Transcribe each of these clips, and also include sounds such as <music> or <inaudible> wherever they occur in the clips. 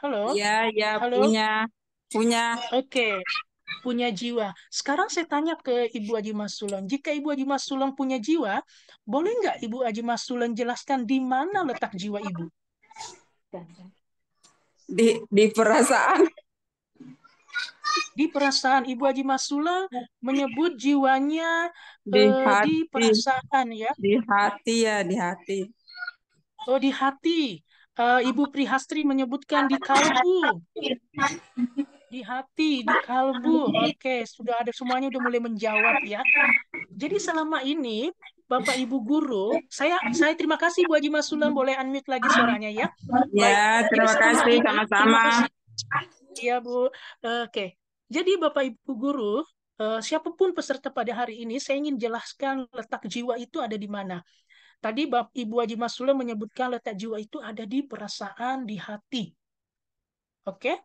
Halo? Iya, iya, Halo? punya. Punya. Oke. Okay. Punya jiwa. Sekarang saya tanya ke Ibu Haji Mas Jika Ibu Haji Mas punya jiwa, boleh nggak Ibu Haji Mas jelaskan di mana letak jiwa Ibu? Di, di perasaan. Di perasaan Ibu Haji Masula menyebut jiwanya di, eh, hati, di perasaan ya. Di hati ya, di hati. Oh, di hati uh, Ibu Prihastri menyebutkan di kalbu. Di hati, di kalbu. Oke, okay, sudah ada semuanya sudah mulai menjawab ya. Jadi selama ini Bapak Ibu guru, saya saya terima kasih Bu Haji Masulam boleh unmute lagi suaranya ya. Ya, terima kasih sama-sama. Iya, Bu. Oke. Okay. Jadi Bapak Ibu guru, eh, siapapun peserta pada hari ini, saya ingin jelaskan letak jiwa itu ada di mana. Tadi Ibu Haji Masula menyebutkan letak jiwa itu ada di perasaan, di hati. Oke?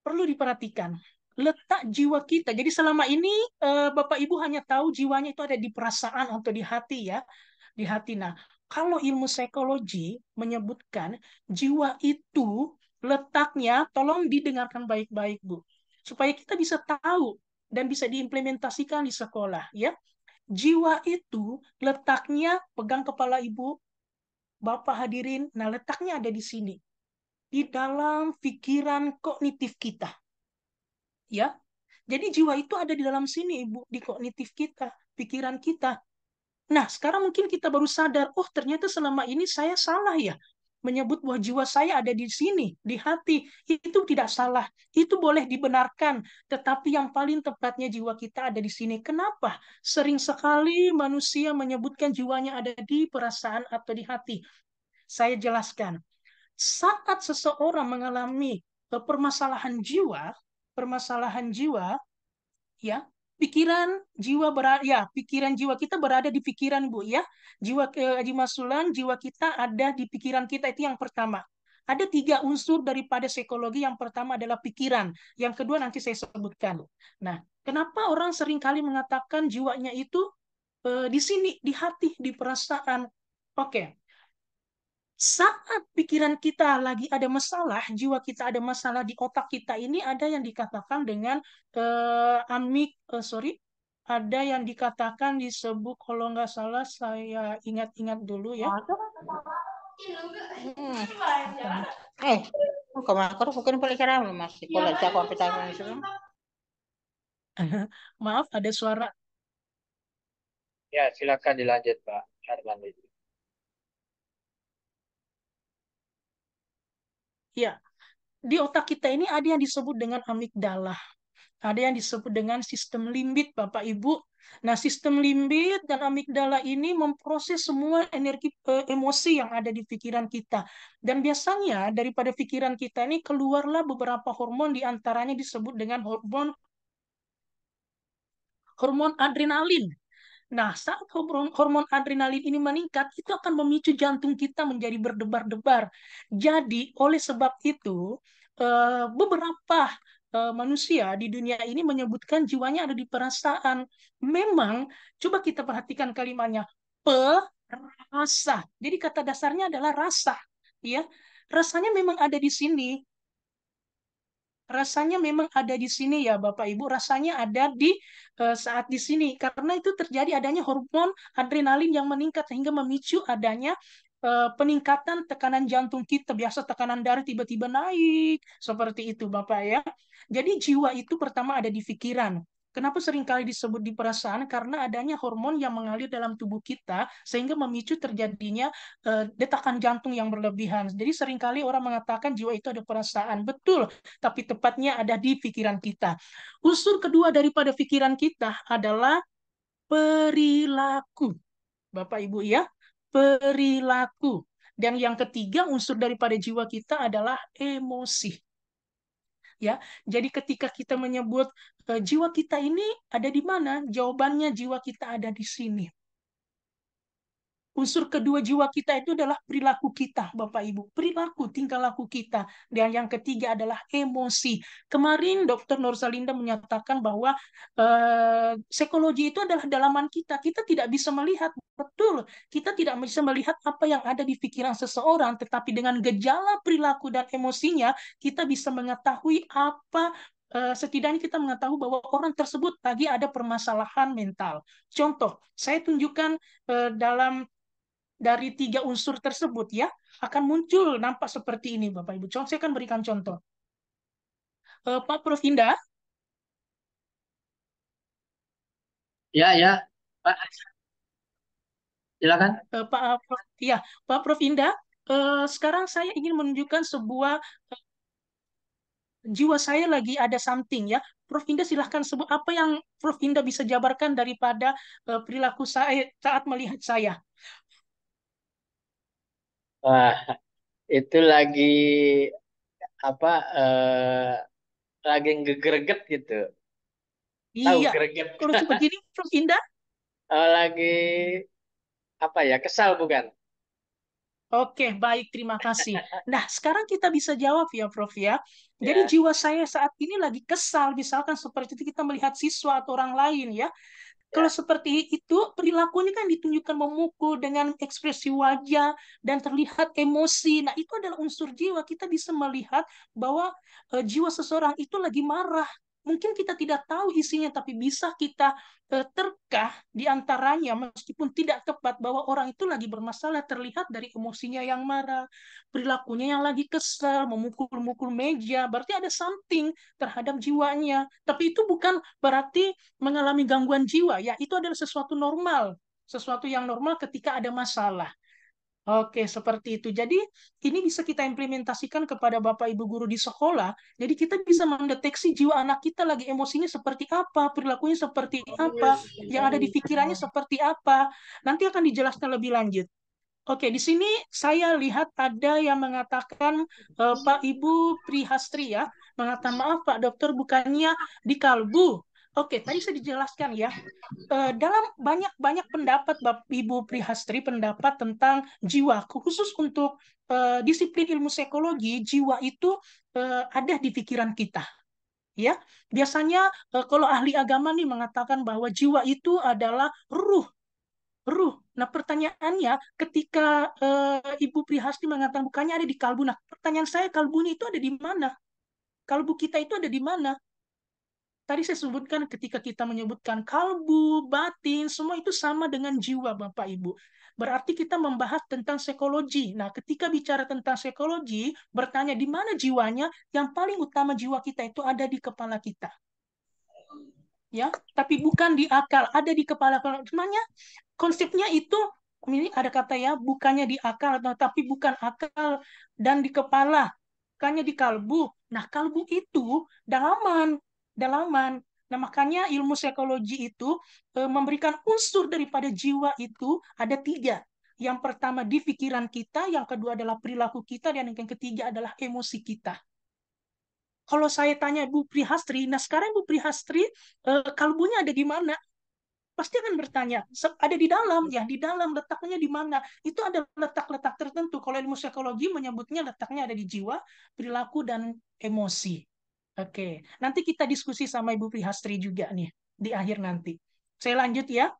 Perlu diperhatikan letak jiwa kita. Jadi selama ini eh, Bapak Ibu hanya tahu jiwanya itu ada di perasaan atau di hati ya, di hati. Nah, kalau ilmu psikologi menyebutkan jiwa itu letaknya tolong didengarkan baik-baik, Bu. Supaya kita bisa tahu dan bisa diimplementasikan di sekolah ya jiwa itu letaknya pegang kepala ibu, Bapak hadirin, nah letaknya ada di sini. Di dalam pikiran kognitif kita. Ya. Jadi jiwa itu ada di dalam sini Ibu, di kognitif kita, pikiran kita. Nah, sekarang mungkin kita baru sadar, oh ternyata selama ini saya salah ya menyebut bahwa jiwa saya ada di sini, di hati, itu tidak salah. Itu boleh dibenarkan. Tetapi yang paling tepatnya jiwa kita ada di sini. Kenapa? Sering sekali manusia menyebutkan jiwanya ada di perasaan atau di hati. Saya jelaskan. Saat seseorang mengalami permasalahan jiwa, permasalahan jiwa, ya, pikiran jiwa berada ya pikiran jiwa kita berada di pikiran bu ya jiwa eh, jiwa sulan jiwa kita ada di pikiran kita itu yang pertama ada tiga unsur daripada psikologi yang pertama adalah pikiran yang kedua nanti saya sebutkan nah kenapa orang seringkali mengatakan jiwanya itu eh, di sini di hati di perasaan oke saat pikiran kita lagi ada masalah, jiwa kita ada masalah di otak kita ini ada yang dikatakan dengan uh, amik uh, sorry ada yang dikatakan disebut kalau nggak salah saya ingat-ingat dulu ya. Nah, kan hmm. Eh, oh, kemana mungkin pelajaran masih kalau Maaf, ada suara. Ya, silakan dilanjut Pak itu. ya di otak kita ini ada yang disebut dengan amigdala ada yang disebut dengan sistem limbit Bapak Ibu. Nah, sistem limbit dan amigdala ini memproses semua energi eh, emosi yang ada di pikiran kita. Dan biasanya daripada pikiran kita ini keluarlah beberapa hormon diantaranya disebut dengan hormon hormon adrenalin. Nah, saat hormon, hormon adrenalin ini meningkat, itu akan memicu jantung kita menjadi berdebar-debar. Jadi, oleh sebab itu, eh, beberapa eh, manusia di dunia ini menyebutkan jiwanya ada di perasaan. Memang, coba kita perhatikan kalimatnya, perasa. Jadi, kata dasarnya adalah rasa. ya Rasanya memang ada di sini, rasanya memang ada di sini ya Bapak Ibu, rasanya ada di uh, saat di sini karena itu terjadi adanya hormon adrenalin yang meningkat sehingga memicu adanya uh, peningkatan tekanan jantung kita biasa tekanan darah tiba-tiba naik seperti itu Bapak ya. Jadi jiwa itu pertama ada di pikiran. Kenapa seringkali disebut di perasaan? Karena adanya hormon yang mengalir dalam tubuh kita sehingga memicu terjadinya uh, detakan jantung yang berlebihan. Jadi seringkali orang mengatakan jiwa itu ada perasaan. Betul, tapi tepatnya ada di pikiran kita. Unsur kedua daripada pikiran kita adalah perilaku. Bapak Ibu ya, perilaku. Dan yang ketiga unsur daripada jiwa kita adalah emosi ya. Jadi ketika kita menyebut e, jiwa kita ini ada di mana? Jawabannya jiwa kita ada di sini. Unsur kedua jiwa kita itu adalah perilaku kita, Bapak Ibu. Perilaku, tingkah laku kita. Dan yang ketiga adalah emosi. Kemarin Dr. Norsalinda menyatakan bahwa eh, psikologi itu adalah dalaman kita. Kita tidak bisa melihat, betul. Kita tidak bisa melihat apa yang ada di pikiran seseorang, tetapi dengan gejala perilaku dan emosinya, kita bisa mengetahui apa eh, setidaknya kita mengetahui bahwa orang tersebut lagi ada permasalahan mental. Contoh, saya tunjukkan eh, dalam dari tiga unsur tersebut ya akan muncul nampak seperti ini Bapak Ibu. Contoh saya akan berikan contoh. Uh, Pak Prof Indah. Ya, ya. Pak. Silakan. Uh, Pak Prof, ya, Pak Prof Indah, uh, sekarang saya ingin menunjukkan sebuah jiwa saya lagi ada something ya. Prof Indah silahkan sebut apa yang Prof Indah bisa jabarkan daripada perilaku saya saat melihat saya. Wah, itu lagi apa eh lagi ngegreget gitu. Tahu Iya, greget? kurus begini terus indah. Eh, lagi apa ya? Kesal bukan? Oke, baik, terima kasih. <laughs> Nah, sekarang kita bisa jawab ya, Prof ya. Jadi Ya. jiwa saya saat ini lagi kesal, misalkan seperti itu kita melihat siswa atau orang lain ya. Kalau ya. seperti itu, perilakunya kan ditunjukkan memukul dengan ekspresi wajah dan terlihat emosi. Nah, itu adalah unsur jiwa. Kita bisa melihat bahwa eh, jiwa seseorang itu lagi marah mungkin kita tidak tahu isinya tapi bisa kita eh, terkah di antaranya meskipun tidak tepat bahwa orang itu lagi bermasalah terlihat dari emosinya yang marah, perilakunya yang lagi kesel, memukul-mukul meja, berarti ada something terhadap jiwanya. Tapi itu bukan berarti mengalami gangguan jiwa, ya itu adalah sesuatu normal, sesuatu yang normal ketika ada masalah. Oke, seperti itu. Jadi, ini bisa kita implementasikan kepada Bapak Ibu guru di sekolah. Jadi, kita bisa mendeteksi jiwa anak kita lagi emosinya seperti apa, perilakunya seperti oh, iya apa, yang ada di pikirannya seperti apa. Nanti akan dijelaskan lebih lanjut. Oke, di sini saya lihat ada yang mengatakan eh, Pak Ibu Prihastri ya, mengatakan maaf Pak Dokter bukannya di kalbu, Oke, tadi saya dijelaskan ya. Eh, dalam banyak-banyak pendapat Bapak Ibu Prihastri pendapat tentang jiwa khusus untuk eh, disiplin ilmu psikologi, jiwa itu eh, ada di pikiran kita. Ya, biasanya kalau ahli agama nih mengatakan bahwa jiwa itu adalah ruh. Ruh. Nah, pertanyaannya ketika Ibu Prihastri mengatakan bukannya ada di kalbu. Nah, pertanyaan saya kalbunya itu ada di mana? Kalbu kita itu ada di mana? Tadi saya sebutkan ketika kita menyebutkan kalbu, batin, semua itu sama dengan jiwa Bapak Ibu. Berarti kita membahas tentang psikologi. Nah, ketika bicara tentang psikologi, bertanya di mana jiwanya, yang paling utama jiwa kita itu ada di kepala kita. Ya, tapi bukan di akal, ada di kepala. Semuanya konsepnya itu ini ada kata ya, bukannya di akal, tapi bukan akal dan di kepala, bukannya di kalbu. Nah, kalbu itu dalaman, dalaman. Nah, makanya ilmu psikologi itu e, memberikan unsur daripada jiwa itu ada tiga. Yang pertama di pikiran kita, yang kedua adalah perilaku kita, dan yang ketiga adalah emosi kita. Kalau saya tanya Bu Prihastri, nah sekarang Bu Prihastri e, kalbunya ada di mana? pasti akan bertanya ada di dalam ya di dalam letaknya di mana itu ada letak-letak tertentu kalau ilmu psikologi menyebutnya letaknya ada di jiwa perilaku dan emosi Oke, nanti kita diskusi sama Ibu Prihastri juga nih di akhir nanti. Saya lanjut ya.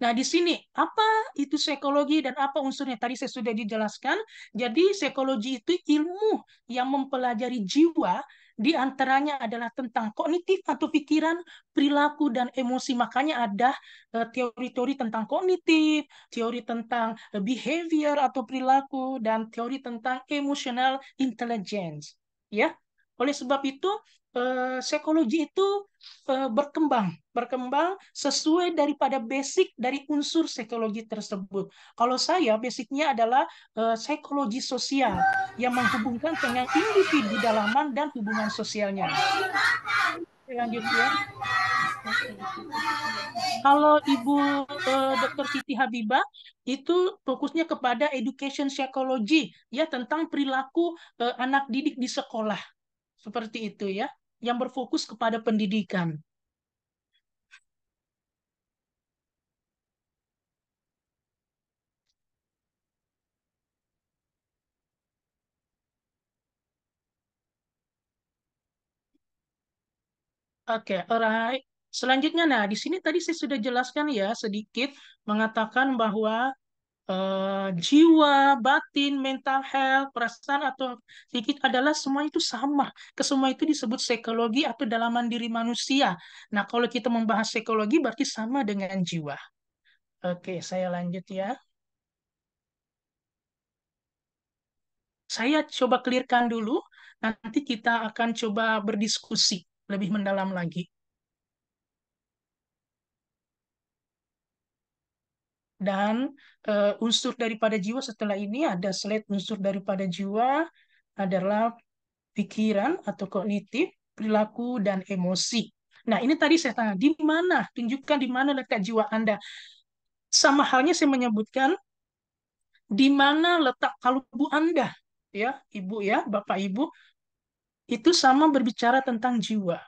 Nah, di sini apa itu psikologi dan apa unsurnya? Tadi saya sudah dijelaskan. Jadi, psikologi itu ilmu yang mempelajari jiwa, di antaranya adalah tentang kognitif atau pikiran, perilaku dan emosi. Makanya ada eh, teori-teori tentang kognitif, teori tentang eh, behavior atau perilaku dan teori tentang emotional intelligence, ya. Oleh sebab itu, eh, psikologi itu eh, berkembang, berkembang sesuai daripada basic dari unsur psikologi tersebut. Kalau saya, basicnya adalah eh, psikologi sosial yang menghubungkan dengan individu dalaman dan hubungan sosialnya. Lanjut ya. Kalau Ibu eh, Dr. Siti Habibah itu fokusnya kepada education psychology ya tentang perilaku eh, anak didik di sekolah seperti itu ya, yang berfokus kepada pendidikan. Oke, okay, alright. Selanjutnya, nah di sini tadi saya sudah jelaskan ya sedikit mengatakan bahwa Eh, jiwa, batin, mental health, perasaan atau sedikit adalah semua itu sama. Kesemua itu disebut psikologi atau dalaman diri manusia. Nah, kalau kita membahas psikologi berarti sama dengan jiwa. Oke, saya lanjut ya. Saya coba clearkan dulu, nanti kita akan coba berdiskusi lebih mendalam lagi. dan uh, unsur daripada jiwa setelah ini ada slide unsur daripada jiwa adalah pikiran atau kognitif, perilaku dan emosi. Nah, ini tadi saya tanya di mana tunjukkan di mana letak jiwa Anda. Sama halnya saya menyebutkan di mana letak kalbu Anda, ya, Ibu ya, Bapak Ibu. Itu sama berbicara tentang jiwa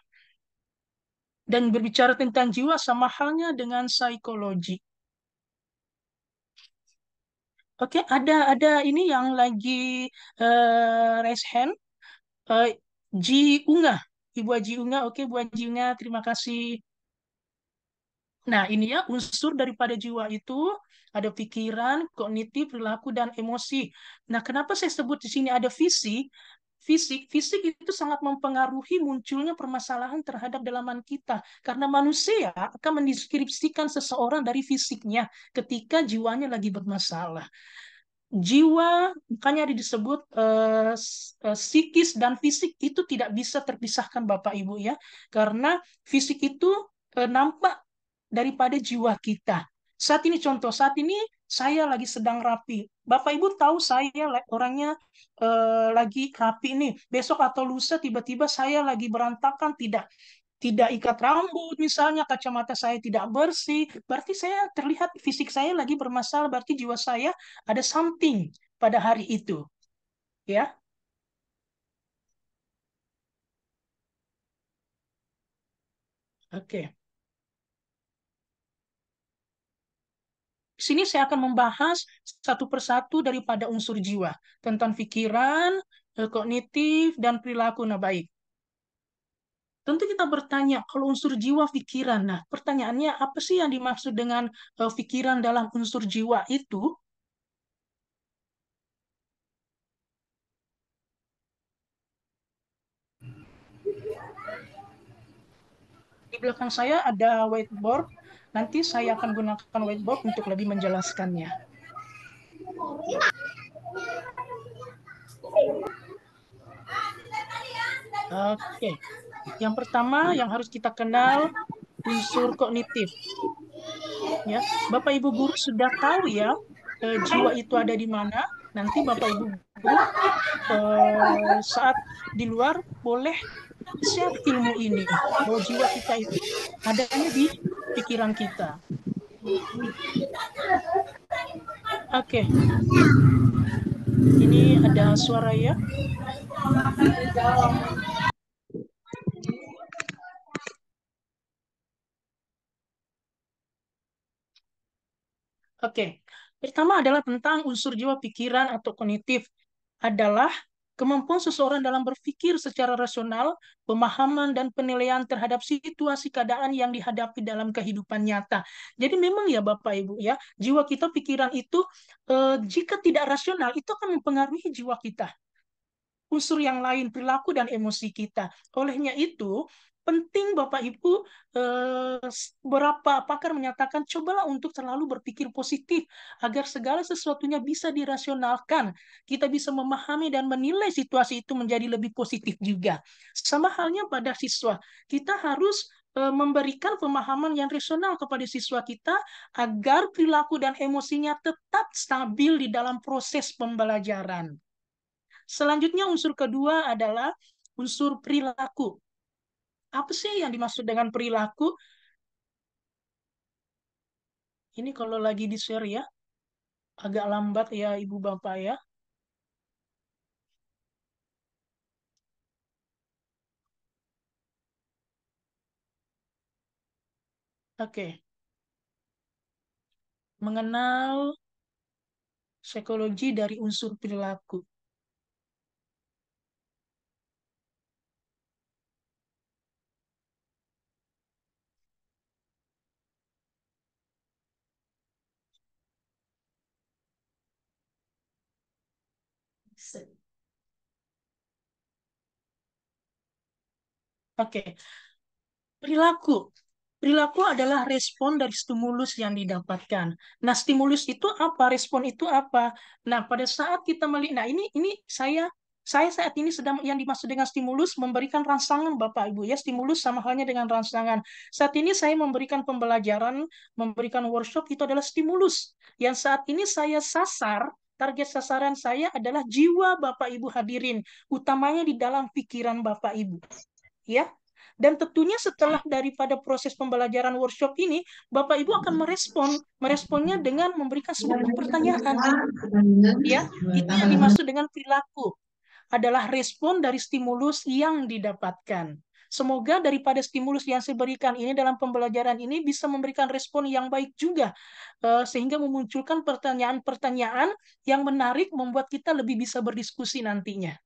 dan berbicara tentang jiwa sama halnya dengan psikologi. Oke, ada ada ini yang lagi uh, raise hand. Uh, Ji Unga, Ibu Ji Unga. Oke, Bu Ji Unga, terima kasih. Nah, ini ya unsur daripada jiwa itu ada pikiran, kognitif, perilaku dan emosi. Nah, kenapa saya sebut di sini ada visi? fisik, fisik itu sangat mempengaruhi munculnya permasalahan terhadap dalaman kita. Karena manusia akan mendeskripsikan seseorang dari fisiknya ketika jiwanya lagi bermasalah. Jiwa, makanya disebut uh, psikis dan fisik itu tidak bisa terpisahkan Bapak Ibu ya. Karena fisik itu uh, nampak daripada jiwa kita. Saat ini contoh, saat ini saya lagi sedang rapi. Bapak Ibu tahu saya orangnya eh, lagi rapi nih. Besok atau lusa tiba-tiba saya lagi berantakan tidak tidak ikat rambut misalnya kacamata saya tidak bersih berarti saya terlihat fisik saya lagi bermasalah berarti jiwa saya ada something pada hari itu ya oke okay. sini saya akan membahas satu persatu daripada unsur jiwa tentang pikiran, eh, kognitif, dan perilaku. Nah, baik. Tentu kita bertanya, kalau unsur jiwa pikiran, nah pertanyaannya apa sih yang dimaksud dengan pikiran eh, dalam unsur jiwa itu? Di belakang saya ada whiteboard Nanti saya akan gunakan whiteboard untuk lebih menjelaskannya. Oke, okay. yang pertama yang harus kita kenal unsur kognitif. Ya, Bapak Ibu guru sudah tahu ya eh, jiwa itu ada di mana. Nanti Bapak Ibu guru eh, saat di luar boleh share ilmu ini bahwa jiwa kita itu adanya di pikiran kita. Oke. Okay. Ini ada suara ya. Oke. Okay. Pertama adalah tentang unsur jiwa pikiran atau kognitif adalah Kemampuan seseorang dalam berpikir secara rasional, pemahaman dan penilaian terhadap situasi keadaan yang dihadapi dalam kehidupan nyata. Jadi memang ya Bapak Ibu ya, jiwa kita pikiran itu eh, jika tidak rasional itu akan mempengaruhi jiwa kita unsur yang lain, perilaku dan emosi kita. Olehnya itu, penting Bapak Ibu eh, berapa pakar menyatakan cobalah untuk terlalu berpikir positif agar segala sesuatunya bisa dirasionalkan. Kita bisa memahami dan menilai situasi itu menjadi lebih positif juga. Sama halnya pada siswa, kita harus eh, memberikan pemahaman yang rasional kepada siswa kita agar perilaku dan emosinya tetap stabil di dalam proses pembelajaran. Selanjutnya unsur kedua adalah unsur perilaku apa sih yang dimaksud dengan perilaku? Ini kalau lagi di share ya, agak lambat ya ibu bapak ya. Oke. Okay. Mengenal psikologi dari unsur perilaku. Oke. Perilaku. Perilaku adalah respon dari stimulus yang didapatkan. Nah, stimulus itu apa? Respon itu apa? Nah, pada saat kita melihat, nah ini ini saya saya saat ini sedang yang dimaksud dengan stimulus memberikan rangsangan Bapak Ibu ya stimulus sama halnya dengan rangsangan saat ini saya memberikan pembelajaran memberikan workshop itu adalah stimulus yang saat ini saya sasar Target sasaran saya adalah jiwa Bapak Ibu hadirin, utamanya di dalam pikiran Bapak Ibu. Ya. Dan tentunya setelah daripada proses pembelajaran workshop ini, Bapak Ibu akan merespon, meresponnya dengan memberikan sebuah pertanyaan. Ya, itu yang dimaksud dengan perilaku adalah respon dari stimulus yang didapatkan. Semoga daripada stimulus yang saya berikan ini dalam pembelajaran ini bisa memberikan respon yang baik juga eh, sehingga memunculkan pertanyaan-pertanyaan yang menarik membuat kita lebih bisa berdiskusi nantinya.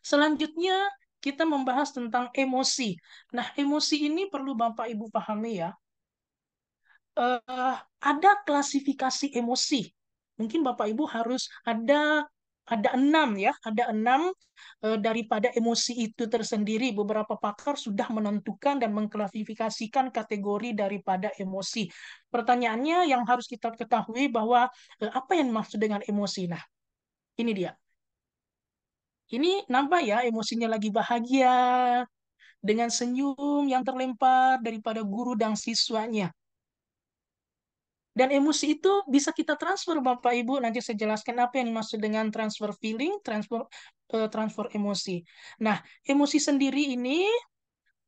Selanjutnya kita membahas tentang emosi. Nah, emosi ini perlu Bapak Ibu pahami ya. Uh, ada klasifikasi emosi mungkin Bapak Ibu harus ada ada enam ya, ada enam eh, daripada emosi itu tersendiri. Beberapa pakar sudah menentukan dan mengklasifikasikan kategori daripada emosi. Pertanyaannya yang harus kita ketahui bahwa eh, apa yang maksud dengan emosi? Nah, ini dia. Ini nampak ya emosinya lagi bahagia dengan senyum yang terlempar daripada guru dan siswanya. Dan emosi itu bisa kita transfer Bapak Ibu, nanti saya jelaskan apa yang dimaksud dengan transfer feeling, transfer uh, transfer emosi. Nah, emosi sendiri ini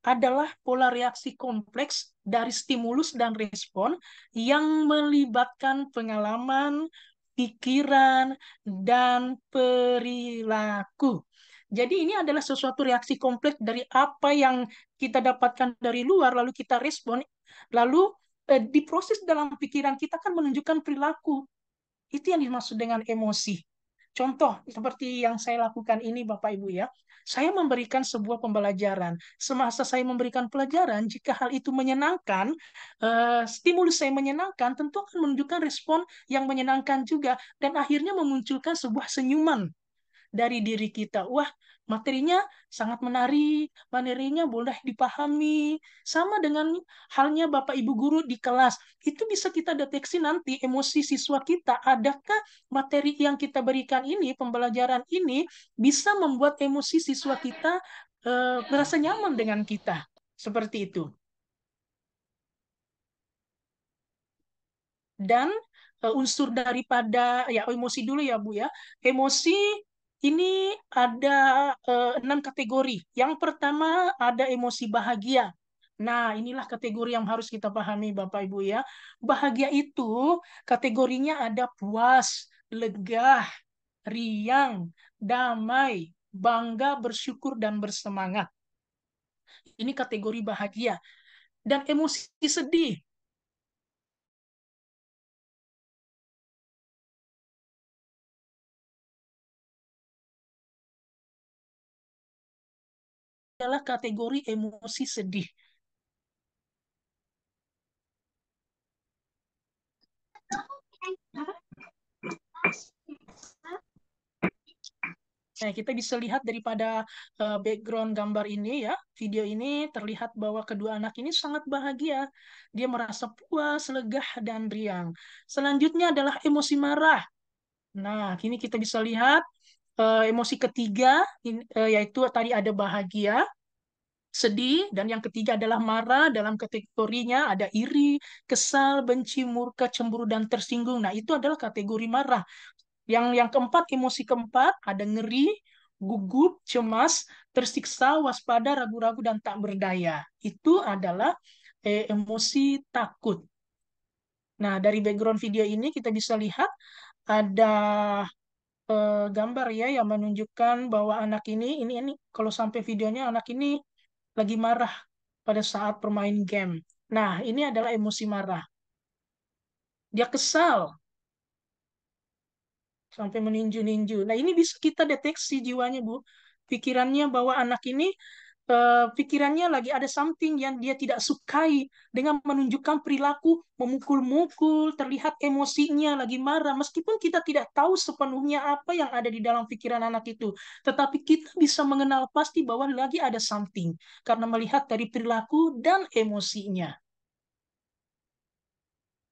adalah pola reaksi kompleks dari stimulus dan respon yang melibatkan pengalaman, pikiran, dan perilaku. Jadi ini adalah sesuatu reaksi kompleks dari apa yang kita dapatkan dari luar, lalu kita respon, lalu eh, diproses dalam pikiran kita kan menunjukkan perilaku. Itu yang dimaksud dengan emosi. Contoh seperti yang saya lakukan ini Bapak Ibu ya. Saya memberikan sebuah pembelajaran. Semasa saya memberikan pelajaran, jika hal itu menyenangkan, eh, stimulus saya menyenangkan, tentu akan menunjukkan respon yang menyenangkan juga dan akhirnya memunculkan sebuah senyuman dari diri kita. Wah, materinya sangat menarik, materinya boleh dipahami. Sama dengan halnya Bapak Ibu guru di kelas. Itu bisa kita deteksi nanti emosi siswa kita. Adakah materi yang kita berikan ini, pembelajaran ini, bisa membuat emosi siswa kita eh, merasa nyaman dengan kita. Seperti itu. Dan eh, unsur daripada ya emosi dulu ya Bu ya. Emosi ini ada eh, enam kategori. Yang pertama ada emosi bahagia. Nah, inilah kategori yang harus kita pahami, Bapak Ibu. Ya, bahagia itu kategorinya ada puas, lega, riang, damai, bangga, bersyukur, dan bersemangat. Ini kategori bahagia, dan emosi sedih adalah kategori emosi sedih. Nah, kita bisa lihat daripada eh, background gambar ini ya, video ini terlihat bahwa kedua anak ini sangat bahagia. Dia merasa puas, lega dan riang. Selanjutnya adalah emosi marah. Nah, kini kita bisa lihat uh, emosi ketiga uh, yaitu tadi ada bahagia, sedih, dan yang ketiga adalah marah. Dalam kategorinya ada iri, kesal, benci, murka, cemburu, dan tersinggung. Nah, itu adalah kategori marah. Yang yang keempat, emosi keempat ada ngeri, gugup, cemas, tersiksa, waspada, ragu-ragu, dan tak berdaya. Itu adalah eh, emosi takut. Nah, dari background video ini kita bisa lihat ada uh, gambar ya yang menunjukkan bahwa anak ini ini ini kalau sampai videonya anak ini lagi marah pada saat bermain game. Nah, ini adalah emosi marah. Dia kesal sampai meninju-ninju. Nah, ini bisa kita deteksi jiwanya, Bu. Pikirannya bahwa anak ini Eh, pikirannya lagi ada something yang dia tidak sukai dengan menunjukkan perilaku memukul-mukul, terlihat emosinya lagi marah meskipun kita tidak tahu sepenuhnya apa yang ada di dalam pikiran anak itu, tetapi kita bisa mengenal pasti bahwa lagi ada something karena melihat dari perilaku dan emosinya.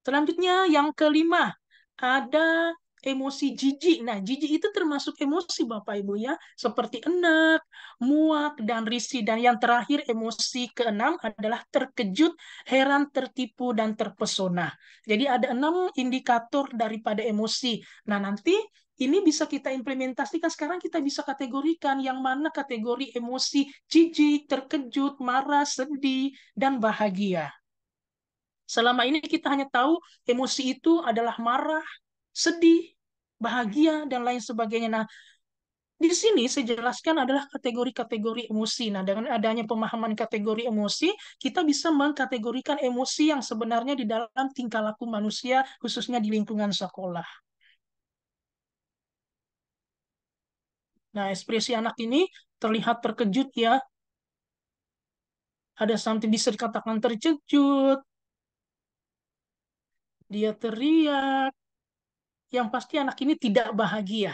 Selanjutnya yang kelima, ada emosi jijik. Nah, jijik itu termasuk emosi Bapak Ibu ya, seperti enak, muak, dan risih. Dan yang terakhir emosi keenam adalah terkejut, heran, tertipu, dan terpesona. Jadi ada enam indikator daripada emosi. Nah, nanti ini bisa kita implementasikan sekarang kita bisa kategorikan yang mana kategori emosi jijik, terkejut, marah, sedih, dan bahagia. Selama ini kita hanya tahu emosi itu adalah marah, sedih, bahagia dan lain sebagainya. Nah, di sini saya jelaskan adalah kategori-kategori emosi. Nah, dengan adanya pemahaman kategori emosi, kita bisa mengkategorikan emosi yang sebenarnya di dalam tingkah laku manusia, khususnya di lingkungan sekolah. Nah, ekspresi anak ini terlihat terkejut ya. Ada something bisa dikatakan terkejut. Dia teriak yang pasti anak ini tidak bahagia.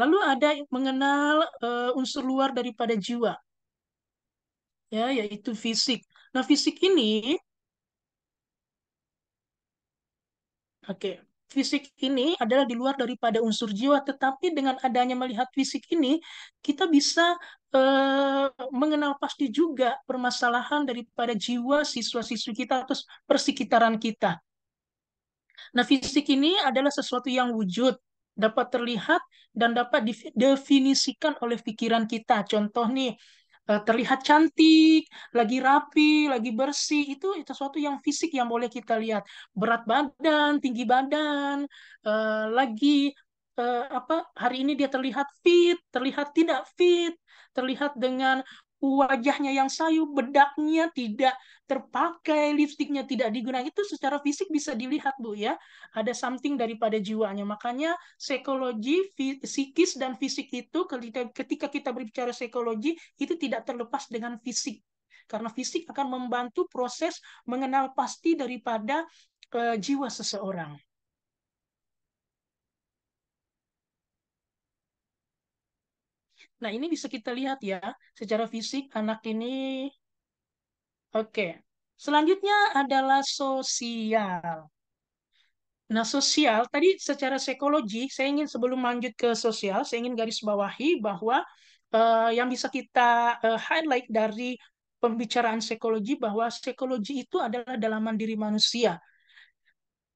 Lalu ada mengenal uh, unsur luar daripada jiwa, ya, yaitu fisik. Nah, fisik ini, oke, okay fisik ini adalah di luar daripada unsur jiwa, tetapi dengan adanya melihat fisik ini, kita bisa eh, mengenal pasti juga permasalahan daripada jiwa siswa-siswi kita atau persekitaran kita. Nah, fisik ini adalah sesuatu yang wujud, dapat terlihat dan dapat didefinisikan oleh pikiran kita. Contoh nih, uh, terlihat cantik, lagi rapi, lagi bersih, itu itu sesuatu yang fisik yang boleh kita lihat. Berat badan, tinggi badan, uh, lagi uh, apa hari ini dia terlihat fit, terlihat tidak fit, terlihat dengan wajahnya yang sayu, bedaknya tidak terpakai, lipstiknya tidak digunakan. Itu secara fisik bisa dilihat, Bu ya. Ada something daripada jiwanya. Makanya psikologi, psikis dan fisik itu ketika kita berbicara psikologi itu tidak terlepas dengan fisik. Karena fisik akan membantu proses mengenal pasti daripada uh, jiwa seseorang. Nah, ini bisa kita lihat ya, secara fisik anak ini. Oke, selanjutnya adalah sosial. Nah, sosial tadi secara psikologi, saya ingin sebelum lanjut ke sosial, saya ingin garis bawahi bahwa uh, yang bisa kita uh, highlight dari pembicaraan psikologi bahwa psikologi itu adalah dalaman diri manusia.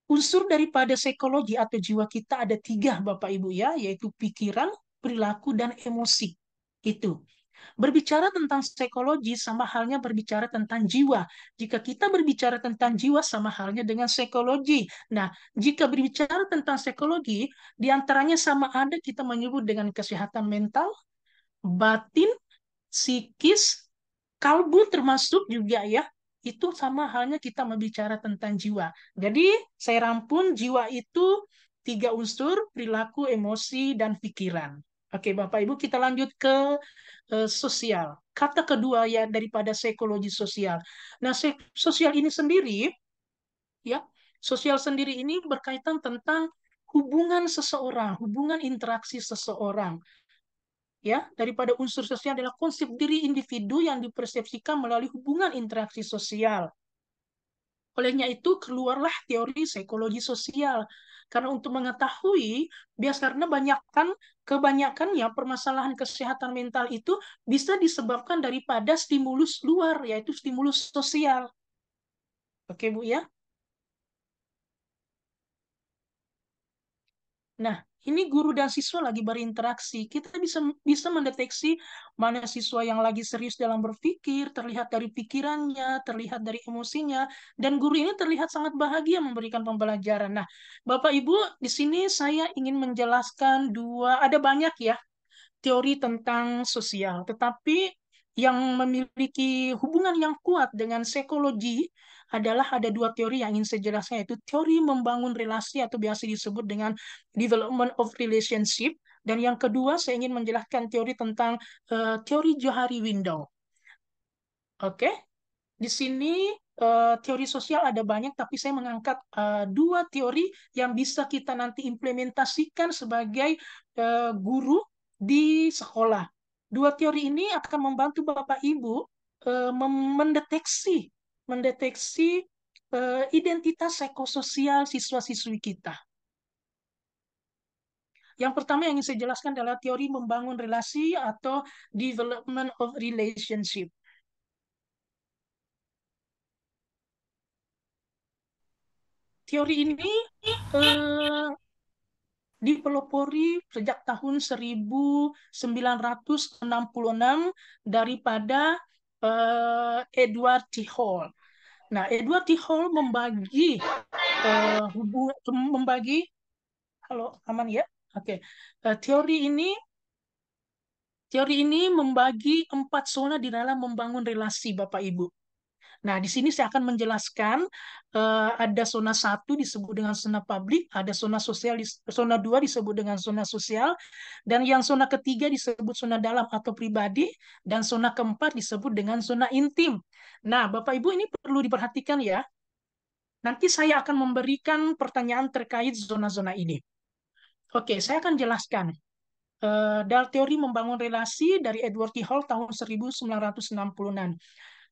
Unsur daripada psikologi atau jiwa kita ada tiga, Bapak Ibu ya, yaitu pikiran, perilaku, dan emosi. Itu. Berbicara tentang psikologi sama halnya berbicara tentang jiwa. Jika kita berbicara tentang jiwa sama halnya dengan psikologi. Nah, jika berbicara tentang psikologi, diantaranya sama ada kita menyebut dengan kesehatan mental, batin, psikis, kalbu termasuk juga ya, itu sama halnya kita berbicara tentang jiwa. Jadi, saya rampun jiwa itu tiga unsur, perilaku, emosi, dan pikiran. Oke, Bapak Ibu, kita lanjut ke uh, sosial. Kata kedua ya daripada psikologi sosial. Nah, sosial ini sendiri ya, sosial sendiri ini berkaitan tentang hubungan seseorang, hubungan interaksi seseorang. Ya, daripada unsur sosial adalah konsep diri individu yang dipersepsikan melalui hubungan interaksi sosial. Olehnya itu keluarlah teori psikologi sosial. Karena untuk mengetahui, bias karena banyakkan kebanyakannya permasalahan kesehatan mental itu bisa disebabkan daripada stimulus luar, yaitu stimulus sosial. Oke, Bu ya. Nah, ini guru dan siswa lagi berinteraksi. Kita bisa bisa mendeteksi mana siswa yang lagi serius dalam berpikir, terlihat dari pikirannya, terlihat dari emosinya, dan guru ini terlihat sangat bahagia memberikan pembelajaran. Nah, Bapak Ibu, di sini saya ingin menjelaskan dua, ada banyak ya teori tentang sosial, tetapi yang memiliki hubungan yang kuat dengan psikologi adalah ada dua teori yang ingin saya jelaskan yaitu teori membangun relasi atau biasa disebut dengan development of relationship dan yang kedua saya ingin menjelaskan teori tentang uh, teori Johari Window. Oke. Okay? Di sini uh, teori sosial ada banyak, tapi saya mengangkat uh, dua teori yang bisa kita nanti implementasikan sebagai uh, guru di sekolah. Dua teori ini akan membantu Bapak Ibu mendeteksi mendeteksi uh, identitas psikososial siswa-siswi kita. Yang pertama yang ingin saya jelaskan adalah teori membangun relasi atau development of relationship. Teori ini uh, dipelopori sejak tahun 1966 daripada uh, Edward T. Hall. Nah, Edward T. Hall membagi uh, hubungan membagi halo aman ya? Oke. Okay. Uh, eh, teori ini teori ini membagi empat zona di dalam membangun relasi Bapak Ibu. Nah, di sini saya akan menjelaskan uh, ada zona satu disebut dengan zona publik, ada zona sosial, zona dua disebut dengan zona sosial, dan yang zona ketiga disebut zona dalam atau pribadi, dan zona keempat disebut dengan zona intim. Nah, Bapak Ibu ini perlu diperhatikan ya. Nanti saya akan memberikan pertanyaan terkait zona-zona ini. Oke, saya akan jelaskan. Uh, eh, dalam teori membangun relasi dari Edward T. Hall tahun 1966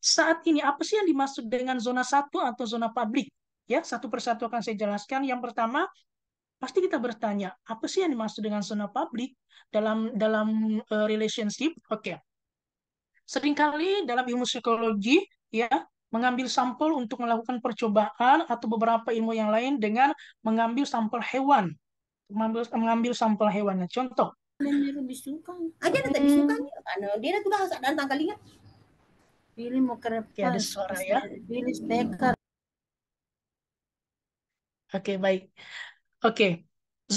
saat ini apa sih yang dimaksud dengan zona satu atau zona publik? Ya, satu persatu akan saya jelaskan. Yang pertama, pasti kita bertanya, apa sih yang dimaksud dengan zona publik dalam dalam uh, relationship? Oke. Okay. Seringkali dalam ilmu psikologi, ya, mengambil sampel untuk melakukan percobaan atau beberapa ilmu yang lain dengan mengambil sampel hewan. Mengambil, mengambil sampel hewannya. Contoh. Dan dia lebih suka. Aja ada bisukan. Anu, dia tuh harus ada tangkalinya. Billy mau ke ada suara ya. Billy Becker. Oke, baik. Oke.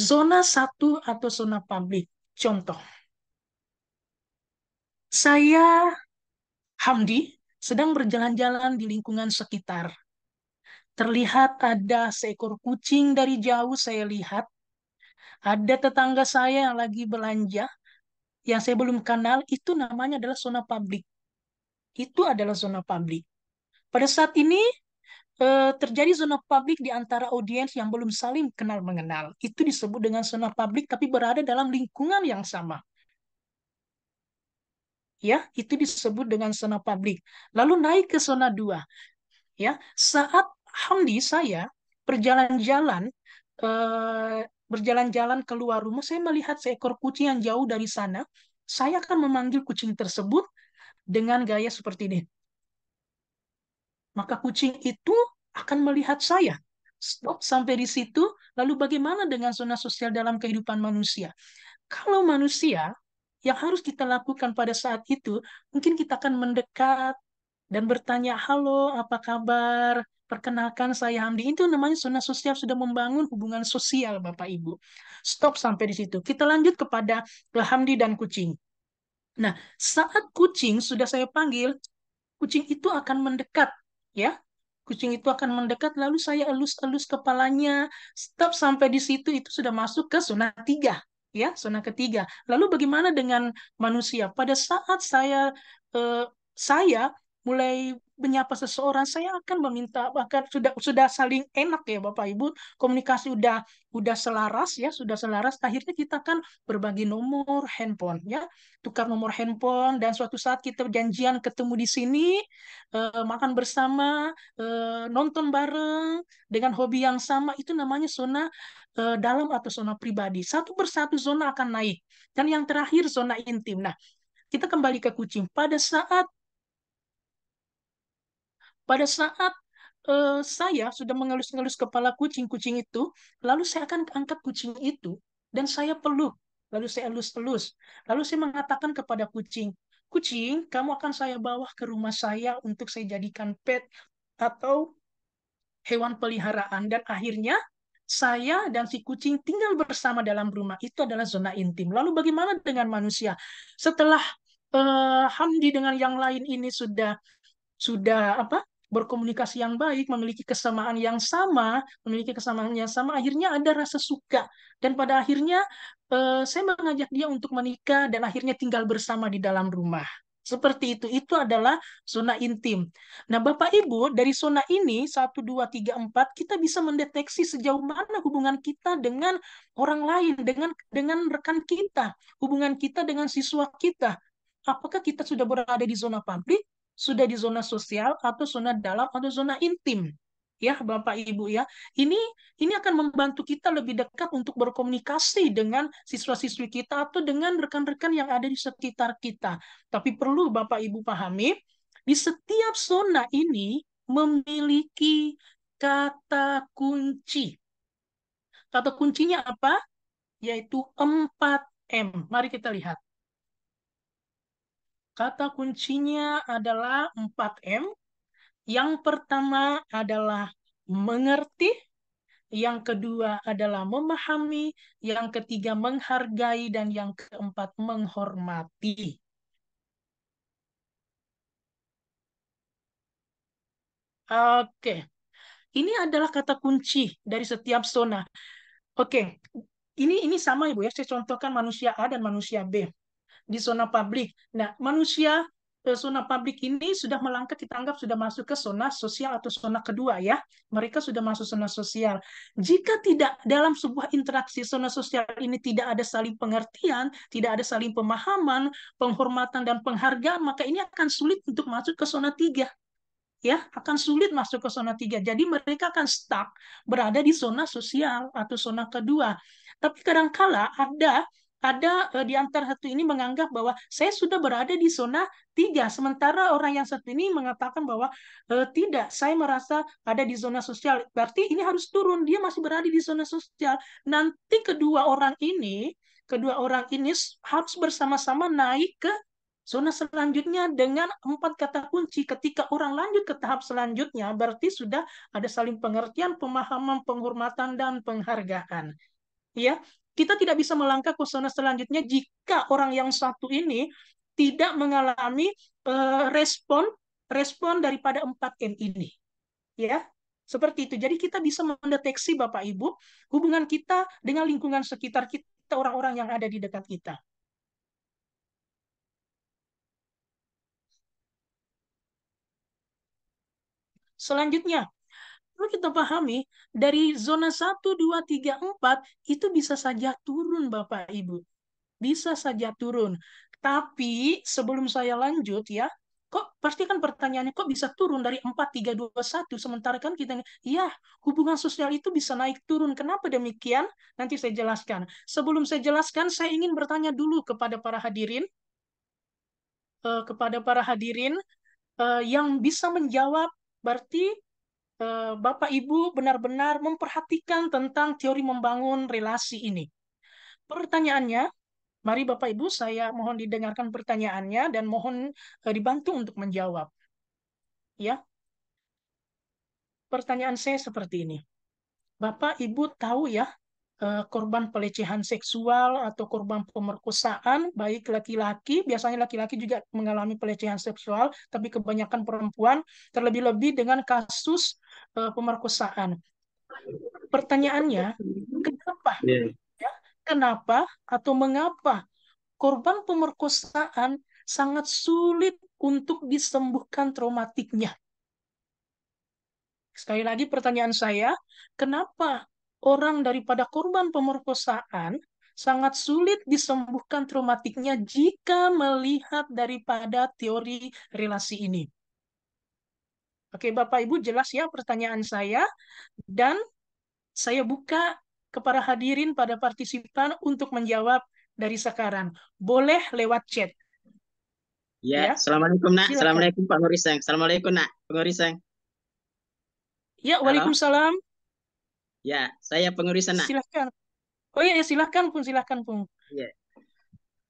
Zona satu atau zona publik. Contoh. Saya Hamdi sedang berjalan-jalan di lingkungan sekitar. Terlihat ada seekor kucing dari jauh saya lihat. Ada tetangga saya yang lagi belanja yang saya belum kenal itu namanya adalah zona publik itu adalah zona publik. Pada saat ini eh, terjadi zona publik di antara audiens yang belum saling kenal mengenal. Itu disebut dengan zona publik tapi berada dalam lingkungan yang sama. Ya, itu disebut dengan zona publik. Lalu naik ke zona 2. Ya, saat Hamdi saya berjalan-jalan eh, berjalan-jalan keluar rumah, saya melihat seekor kucing yang jauh dari sana. Saya akan memanggil kucing tersebut dengan gaya seperti ini. Maka kucing itu akan melihat saya. Stop sampai di situ, lalu bagaimana dengan zona sosial dalam kehidupan manusia? Kalau manusia, yang harus kita lakukan pada saat itu, mungkin kita akan mendekat dan bertanya, halo, apa kabar? Perkenalkan, saya Hamdi. Itu namanya zona sosial sudah membangun hubungan sosial, Bapak-Ibu. Stop sampai di situ. Kita lanjut kepada Hamdi dan kucing. Nah, saat kucing sudah saya panggil, kucing itu akan mendekat, ya. Kucing itu akan mendekat, lalu saya elus-elus kepalanya. Stop sampai di situ, itu sudah masuk ke zona tiga, ya, zona ketiga. Lalu bagaimana dengan manusia? Pada saat saya eh, saya mulai menyapa seseorang saya akan meminta bahkan sudah sudah saling enak ya Bapak Ibu komunikasi sudah sudah selaras ya sudah selaras akhirnya kita kan berbagi nomor handphone ya tukar nomor handphone dan suatu saat kita janjian ketemu di sini eh, makan bersama eh, nonton bareng dengan hobi yang sama itu namanya zona eh, dalam atau zona pribadi satu persatu zona akan naik dan yang terakhir zona intim nah kita kembali ke kucing pada saat pada saat uh, saya sudah mengelus-ngelus kepala kucing-kucing itu, lalu saya akan angkat kucing itu dan saya peluk, lalu saya elus-elus. Lalu saya mengatakan kepada kucing, "Kucing, kamu akan saya bawa ke rumah saya untuk saya jadikan pet atau hewan peliharaan." Dan akhirnya saya dan si kucing tinggal bersama dalam rumah. Itu adalah zona intim. Lalu bagaimana dengan manusia? Setelah uh, Hamdi dengan yang lain ini sudah sudah apa berkomunikasi yang baik, memiliki kesamaan yang sama, memiliki kesamaan yang sama, akhirnya ada rasa suka. Dan pada akhirnya eh, saya mengajak dia untuk menikah dan akhirnya tinggal bersama di dalam rumah. Seperti itu, itu adalah zona intim. Nah, Bapak Ibu, dari zona ini, 1, 2, 3, 4, kita bisa mendeteksi sejauh mana hubungan kita dengan orang lain, dengan dengan rekan kita, hubungan kita dengan siswa kita. Apakah kita sudah berada di zona publik sudah di zona sosial atau zona dalam atau zona intim ya Bapak Ibu ya. Ini ini akan membantu kita lebih dekat untuk berkomunikasi dengan siswa-siswi kita atau dengan rekan-rekan yang ada di sekitar kita. Tapi perlu Bapak Ibu pahami di setiap zona ini memiliki kata kunci. Kata kuncinya apa? Yaitu 4M. Mari kita lihat. Kata kuncinya adalah 4M. Yang pertama adalah mengerti, yang kedua adalah memahami, yang ketiga menghargai, dan yang keempat menghormati. Oke, ini adalah kata kunci dari setiap zona. Oke, ini ini sama Ibu ya, saya contohkan manusia A dan manusia B di zona publik. Nah, manusia eh, zona publik ini sudah melangkah kita anggap sudah masuk ke zona sosial atau zona kedua ya. Mereka sudah masuk zona sosial. Jika tidak dalam sebuah interaksi zona sosial ini tidak ada saling pengertian, tidak ada saling pemahaman, penghormatan dan penghargaan, maka ini akan sulit untuk masuk ke zona tiga. Ya, akan sulit masuk ke zona tiga. Jadi mereka akan stuck berada di zona sosial atau zona kedua. Tapi kadangkala ada ada uh, di antara satu ini menganggap bahwa saya sudah berada di zona tiga, sementara orang yang satu ini mengatakan bahwa uh, tidak, saya merasa ada di zona sosial. Berarti ini harus turun, dia masih berada di zona sosial. Nanti kedua orang ini, kedua orang ini harus bersama-sama naik ke Zona selanjutnya dengan empat kata kunci. Ketika orang lanjut ke tahap selanjutnya, berarti sudah ada saling pengertian, pemahaman, penghormatan, dan penghargaan. Ya, kita tidak bisa melangkah ke zona selanjutnya jika orang yang satu ini tidak mengalami uh, respon respon daripada 4M ini. Ya, seperti itu. Jadi kita bisa mendeteksi Bapak Ibu hubungan kita dengan lingkungan sekitar kita, orang-orang yang ada di dekat kita. Selanjutnya, kalau kita pahami, dari zona 1, 2, 3, 4, itu bisa saja turun Bapak Ibu. Bisa saja turun. Tapi sebelum saya lanjut ya, kok pasti kan pertanyaannya kok bisa turun dari 4, 3, 2, 1 sementara kan kita ya hubungan sosial itu bisa naik turun kenapa demikian nanti saya jelaskan sebelum saya jelaskan saya ingin bertanya dulu kepada para hadirin eh, kepada para hadirin eh, yang bisa menjawab berarti Eh, Bapak Ibu benar-benar memperhatikan tentang teori membangun relasi ini. Pertanyaannya, mari Bapak Ibu saya mohon didengarkan pertanyaannya dan mohon eh, dibantu untuk menjawab. Ya. Pertanyaan saya seperti ini. Bapak Ibu tahu ya Eh, korban pelecehan seksual atau korban pemerkosaan, baik laki-laki, biasanya laki-laki juga mengalami pelecehan seksual, tapi kebanyakan perempuan, terlebih-lebih dengan kasus eh, pemerkosaan. Pertanyaannya, kenapa? Iya. Ya, kenapa atau mengapa korban pemerkosaan sangat sulit untuk disembuhkan traumatiknya? Sekali lagi pertanyaan saya, kenapa orang daripada korban pemerkosaan sangat sulit disembuhkan traumatiknya jika melihat daripada teori relasi ini. Oke, Bapak Ibu jelas ya pertanyaan saya dan saya buka kepada hadirin pada partisipan untuk menjawab dari sekarang. Boleh lewat chat. Ya, ya. Assalamualaikum nak. Silakan. Assalamualaikum Pak Nuriseng, Assalamualaikum nak. Pak Nuriseng. Ya, Waalaikumsalam. Halo. Ya, saya pengurus sana. Silahkan. Oh iya, ya, silahkan pun, silahkan pun. Ya.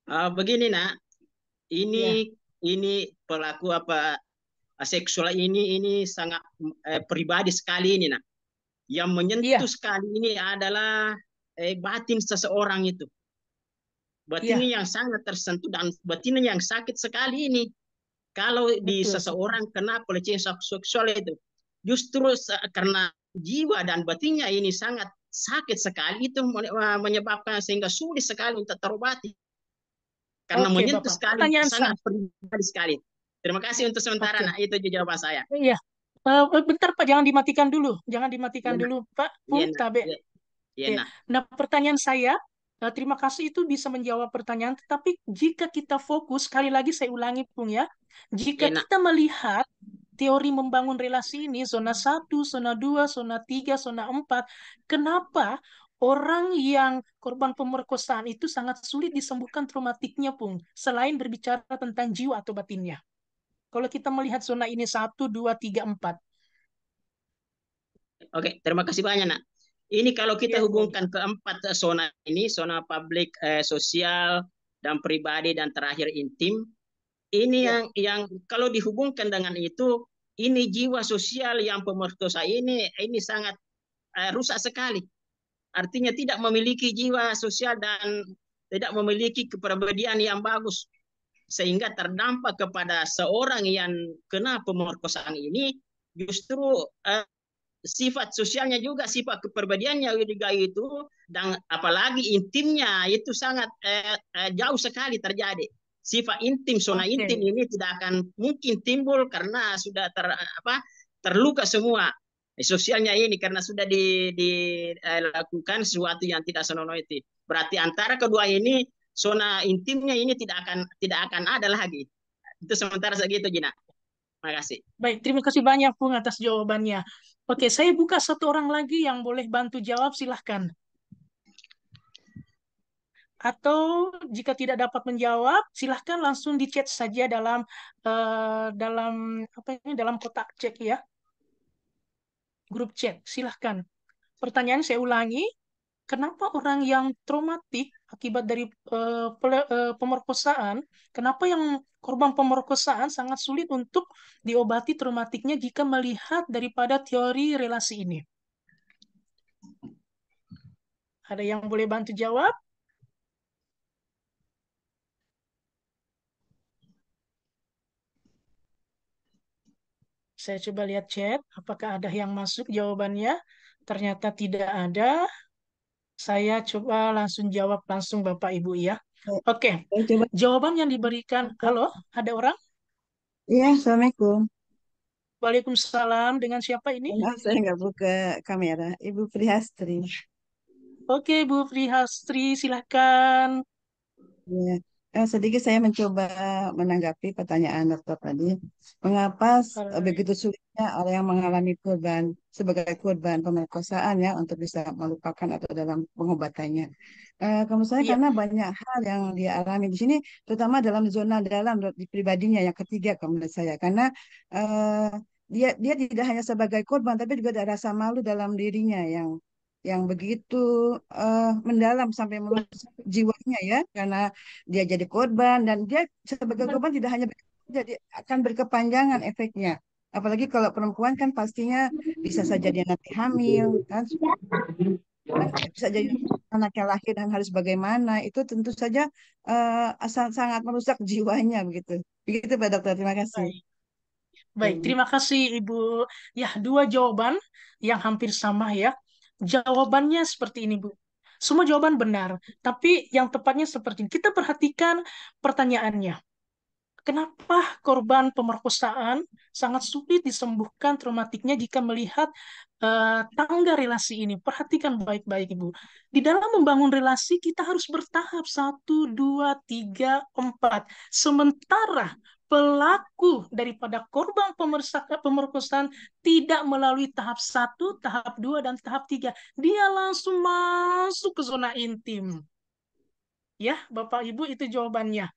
Uh, begini nak, ini ya. ini pelaku apa seksual ini ini sangat eh, pribadi sekali ini nak. Yang menyentuh ya. sekali ini adalah eh, batin seseorang itu. Batinnya ya. yang sangat tersentuh dan batinnya yang sakit sekali ini. Kalau Betul. di seseorang kena pelecehan seksual itu, justru karena jiwa dan batinnya ini sangat sakit sekali itu eh, menyebabkan sehingga sulit sekali untuk terobati karena okay, menyentuh Bapak. sekali Pertanyaan sangat pribadi sekali. Terima kasih untuk sementara. Okay. Nah, itu jawaban saya. Iya. Uh, bentar Pak, jangan dimatikan dulu. Jangan dimatikan ya, dulu, Pak. Pun ya, tabe. Nah, pertanyaan saya, nah, terima kasih itu bisa menjawab pertanyaan, tetapi jika kita fokus, sekali lagi saya ulangi, Pung ya. Jika ya, kita melihat teori membangun relasi ini zona 1, zona 2, zona 3, zona 4. Kenapa orang yang korban pemerkosaan itu sangat sulit disembuhkan traumatiknya, pun selain berbicara tentang jiwa atau batinnya. Kalau kita melihat zona ini 1, 2, 3, 4. Oke, terima kasih banyak, Nak. Ini kalau kita ya, hubungkan empat zona ini, zona publik, eh, sosial, dan pribadi, dan terakhir intim, ini ya. yang yang kalau dihubungkan dengan itu, ini jiwa sosial yang pemerkosa ini ini sangat uh, rusak sekali. Artinya tidak memiliki jiwa sosial dan tidak memiliki kepribadian yang bagus sehingga terdampak kepada seorang yang kena pemerkosaan ini justru uh, sifat sosialnya juga sifat kepribadiannya juga itu dan apalagi intimnya itu sangat uh, uh, jauh sekali terjadi sifat intim zona okay. intim ini tidak akan mungkin timbul karena sudah ter apa terluka semua eh, sosialnya ini karena sudah di, dilakukan eh, sesuatu yang tidak senonoh itu. Berarti antara kedua ini zona intimnya ini tidak akan tidak akan ada lagi. Itu sementara segitu Gina. Terima kasih. Baik, terima kasih banyak Bung atas jawabannya. Oke, saya buka satu orang lagi yang boleh bantu jawab silahkan atau jika tidak dapat menjawab silahkan langsung di chat saja dalam uh, dalam apa ini dalam kotak chat ya grup chat silahkan pertanyaan saya ulangi kenapa orang yang traumatik akibat dari uh, pemerkosaan kenapa yang korban pemerkosaan sangat sulit untuk diobati traumatiknya jika melihat daripada teori relasi ini ada yang boleh bantu jawab Saya coba lihat chat, apakah ada yang masuk jawabannya? Ternyata tidak ada. Saya coba langsung jawab langsung Bapak Ibu ya. Oke, okay. jawaban yang diberikan. Halo, ada orang? Iya, Assalamualaikum. Waalaikumsalam. Dengan siapa ini? Nah, saya nggak buka kamera. Ibu Prihastri. Oke, okay, Bu Prihastri, silahkan. Ya. Eh, sedikit saya mencoba menanggapi pertanyaan dokter tadi. Mengapa Kalau... Eh, begitu sulitnya orang yang mengalami korban sebagai korban pemerkosaan ya untuk bisa melupakan atau dalam pengobatannya? Eh, saya iya. karena banyak hal yang dia alami di sini, terutama dalam zona dalam di pribadinya yang ketiga menurut saya karena eh, dia dia tidak hanya sebagai korban tapi juga ada rasa malu dalam dirinya yang yang begitu uh, mendalam sampai merusak jiwanya ya karena dia jadi korban dan dia sebagai korban tidak hanya jadi akan berkepanjangan efeknya apalagi kalau perempuan kan pastinya bisa saja dia nanti hamil kan bisa jadi anaknya lahir dan harus bagaimana itu tentu saja uh, sangat merusak jiwanya begitu begitu pak dokter terima kasih. Baik, terima kasih Ibu. Ya, dua jawaban yang hampir sama ya jawabannya seperti ini, Bu. Semua jawaban benar, tapi yang tepatnya seperti ini. Kita perhatikan pertanyaannya. Kenapa korban pemerkosaan sangat sulit disembuhkan traumatiknya jika melihat uh, tangga relasi ini? Perhatikan baik-baik, Ibu. Di dalam membangun relasi, kita harus bertahap. Satu, dua, tiga, empat. Sementara pelaku daripada korban pemerkosaan tidak melalui tahap satu, tahap dua, dan tahap tiga. Dia langsung masuk ke zona intim. Ya, Bapak Ibu itu jawabannya.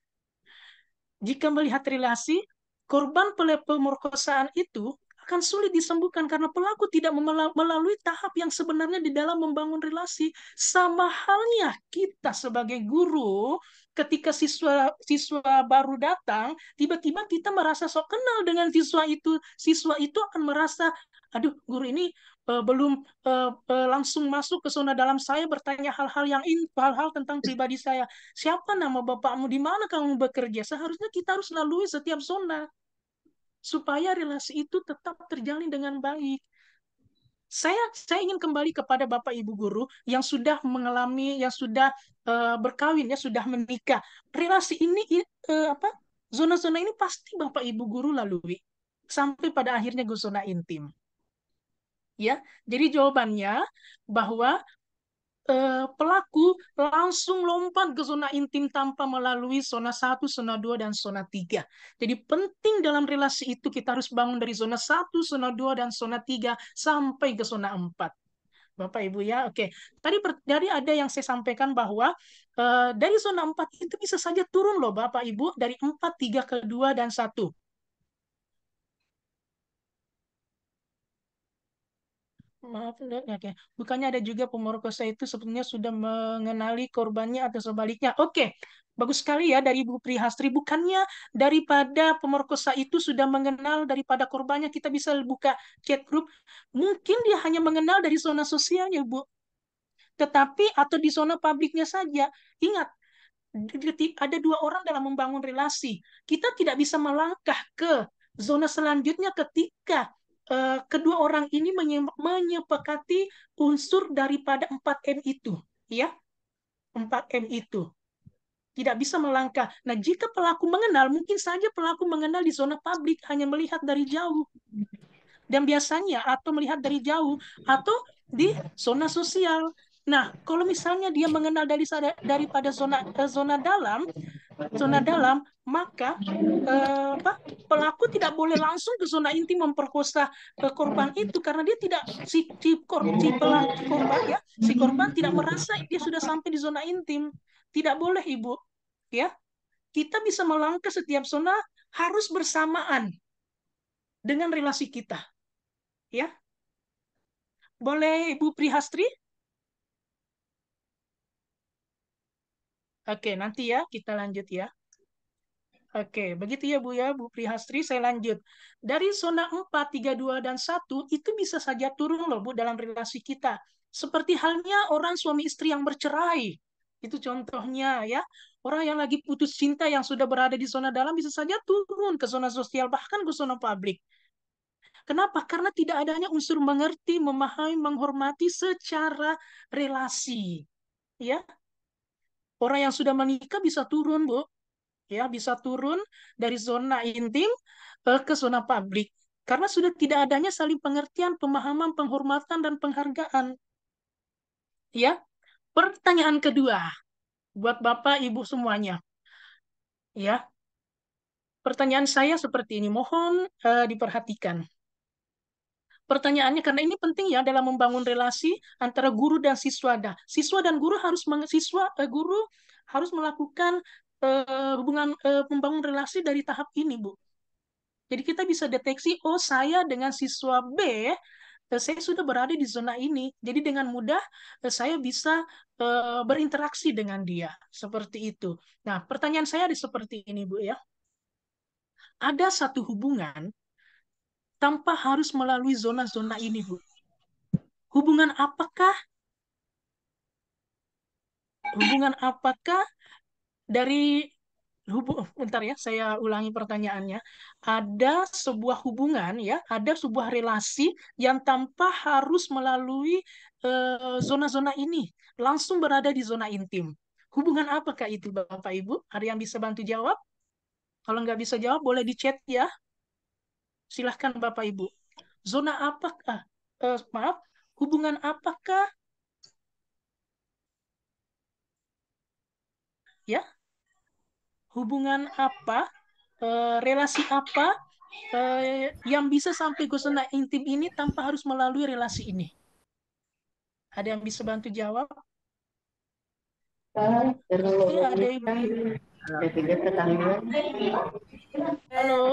Jika melihat relasi, korban pemerkosaan itu akan sulit disembuhkan karena pelaku tidak melalui tahap yang sebenarnya di dalam membangun relasi. Sama halnya kita sebagai guru ketika siswa siswa baru datang, tiba-tiba kita merasa sok kenal dengan siswa itu. Siswa itu akan merasa, aduh guru ini uh, belum uh, uh, langsung masuk ke zona dalam saya bertanya hal-hal yang in hal-hal tentang pribadi saya. Siapa nama bapakmu? Di mana kamu bekerja? Seharusnya kita harus lalui setiap zona supaya relasi itu tetap terjalin dengan baik saya saya ingin kembali kepada Bapak Ibu guru yang sudah mengalami yang sudah uh, eh, berkawin ya sudah menikah. Relasi ini uh, apa? Zona-zona ini pasti Bapak Ibu guru lalui sampai pada akhirnya zona intim. Ya, jadi jawabannya bahwa Eh, pelaku langsung lompat ke zona intim tanpa melalui zona 1, zona 2, dan zona 3. Jadi penting dalam relasi itu kita harus bangun dari zona 1, zona 2, dan zona 3 sampai ke zona 4. Bapak Ibu ya, oke. Tadi dari ada yang saya sampaikan bahwa uh, dari zona 4 itu bisa saja turun loh Bapak Ibu dari 4, 3 ke 2 dan 1. maaf oke bukannya ada juga pemerkosa itu sebenarnya sudah mengenali korbannya atau sebaliknya oke bagus sekali ya dari Ibu Prihastri bukannya daripada pemerkosa itu sudah mengenal daripada korbannya kita bisa buka chat group mungkin dia hanya mengenal dari zona sosialnya Bu tetapi atau di zona publiknya saja ingat ada dua orang dalam membangun relasi kita tidak bisa melangkah ke zona selanjutnya ketika Eh, kedua orang ini menyepakati unsur daripada 4M itu, ya. 4M itu. Tidak bisa melangkah. Nah, jika pelaku mengenal, mungkin saja pelaku mengenal di zona publik hanya melihat dari jauh. Dan biasanya atau melihat dari jauh atau di zona sosial. Nah, kalau misalnya dia mengenal dari daripada zona eh, zona dalam, zona dalam, maka eh, apa, pelaku tidak boleh langsung ke zona inti memperkosa ke eh, korban itu karena dia tidak si si, kor, si pelaku korban ya, si korban tidak merasa dia sudah sampai di zona intim. Tidak boleh, Ibu. Ya. Kita bisa melangkah setiap zona harus bersamaan dengan relasi kita. Ya. Boleh Ibu Prihastri? Oke, nanti ya kita lanjut ya. Oke, begitu ya Bu ya, Bu Prihastri, saya lanjut. Dari zona 4, 3, 2, dan 1, itu bisa saja turun loh Bu dalam relasi kita. Seperti halnya orang suami istri yang bercerai. Itu contohnya ya. Orang yang lagi putus cinta yang sudah berada di zona dalam bisa saja turun ke zona sosial, bahkan ke zona publik. Kenapa? Karena tidak adanya unsur mengerti, memahami, menghormati secara relasi. Ya, Orang yang sudah menikah bisa turun, Bu. Ya, bisa turun dari zona intim eh, ke zona publik. Karena sudah tidak adanya saling pengertian, pemahaman, penghormatan, dan penghargaan. Ya, pertanyaan kedua buat Bapak Ibu semuanya. Ya, pertanyaan saya seperti ini, mohon uh, diperhatikan. Pertanyaannya karena ini penting ya dalam membangun relasi antara guru dan siswa. Dah. Siswa dan guru harus siswa eh, guru harus melakukan eh, hubungan eh, membangun relasi dari tahap ini, Bu. Jadi kita bisa deteksi oh saya dengan siswa B eh, saya sudah berada di zona ini. Jadi dengan mudah eh, saya bisa eh, berinteraksi dengan dia seperti itu. Nah, pertanyaan saya di seperti ini, Bu ya. Ada satu hubungan tanpa harus melalui zona-zona ini, Bu. Hubungan apakah? Hubungan apakah dari hubung bentar ya, saya ulangi pertanyaannya. Ada sebuah hubungan ya, ada sebuah relasi yang tanpa harus melalui eh, zona-zona uh, ini, langsung berada di zona intim. Hubungan apakah itu Bapak Ibu? Ada yang bisa bantu jawab? Kalau nggak bisa jawab, boleh di chat ya. Silahkan Bapak Ibu. Zona apakah? Eh, maaf, hubungan apakah? Ya, hubungan apa? Eh, relasi apa? Eh, yang bisa sampai ke zona intim ini tanpa harus melalui relasi ini. Ada yang bisa bantu jawab? Halo,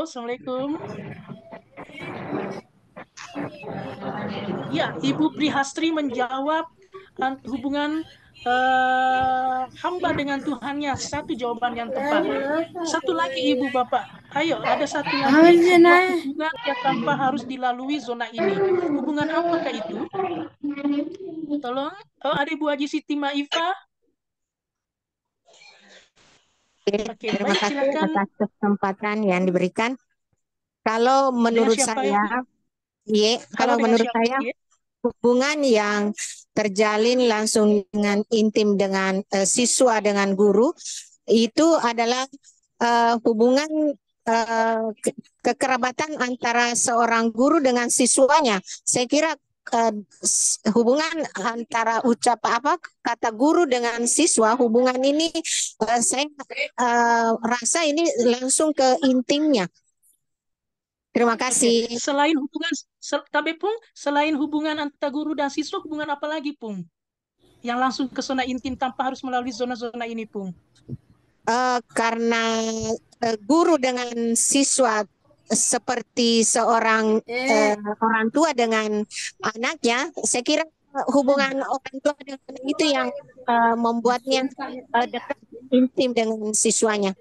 Assalamualaikum. Ya, Ibu Prihastri menjawab hubungan uh, hamba dengan Tuhannya satu jawaban yang tepat. Satu lagi Ibu Bapak. Ayo, ada satu lagi hubungan yang tanpa harus dilalui zona ini. Hubungan apakah itu? Tolong, oh, ada Ibu Haji Siti Maifa. Oke, okay, baik, Atas kesempatan yang diberikan. Kalau menurut saya, ya, kalau, kalau menurut saya hubungan yang terjalin langsung dengan intim dengan uh, siswa dengan guru itu adalah uh, hubungan uh, ke kekerabatan antara seorang guru dengan siswanya. Saya kira hubungan antara ucap apa kata guru dengan siswa hubungan ini saya uh, rasa ini langsung ke intimnya Terima kasih. Oke. Selain hubungan, se tapi Pung, selain hubungan antara guru dan siswa, hubungan apa lagi, Pung? Yang langsung ke zona intim tanpa harus melalui zona-zona ini, Pung? Uh, karena uh, guru dengan siswa seperti seorang uh, orang tua dengan anaknya, saya kira hubungan orang tua dengan anak itu yang uh, membuatnya uh, dekat intim dengan siswanya.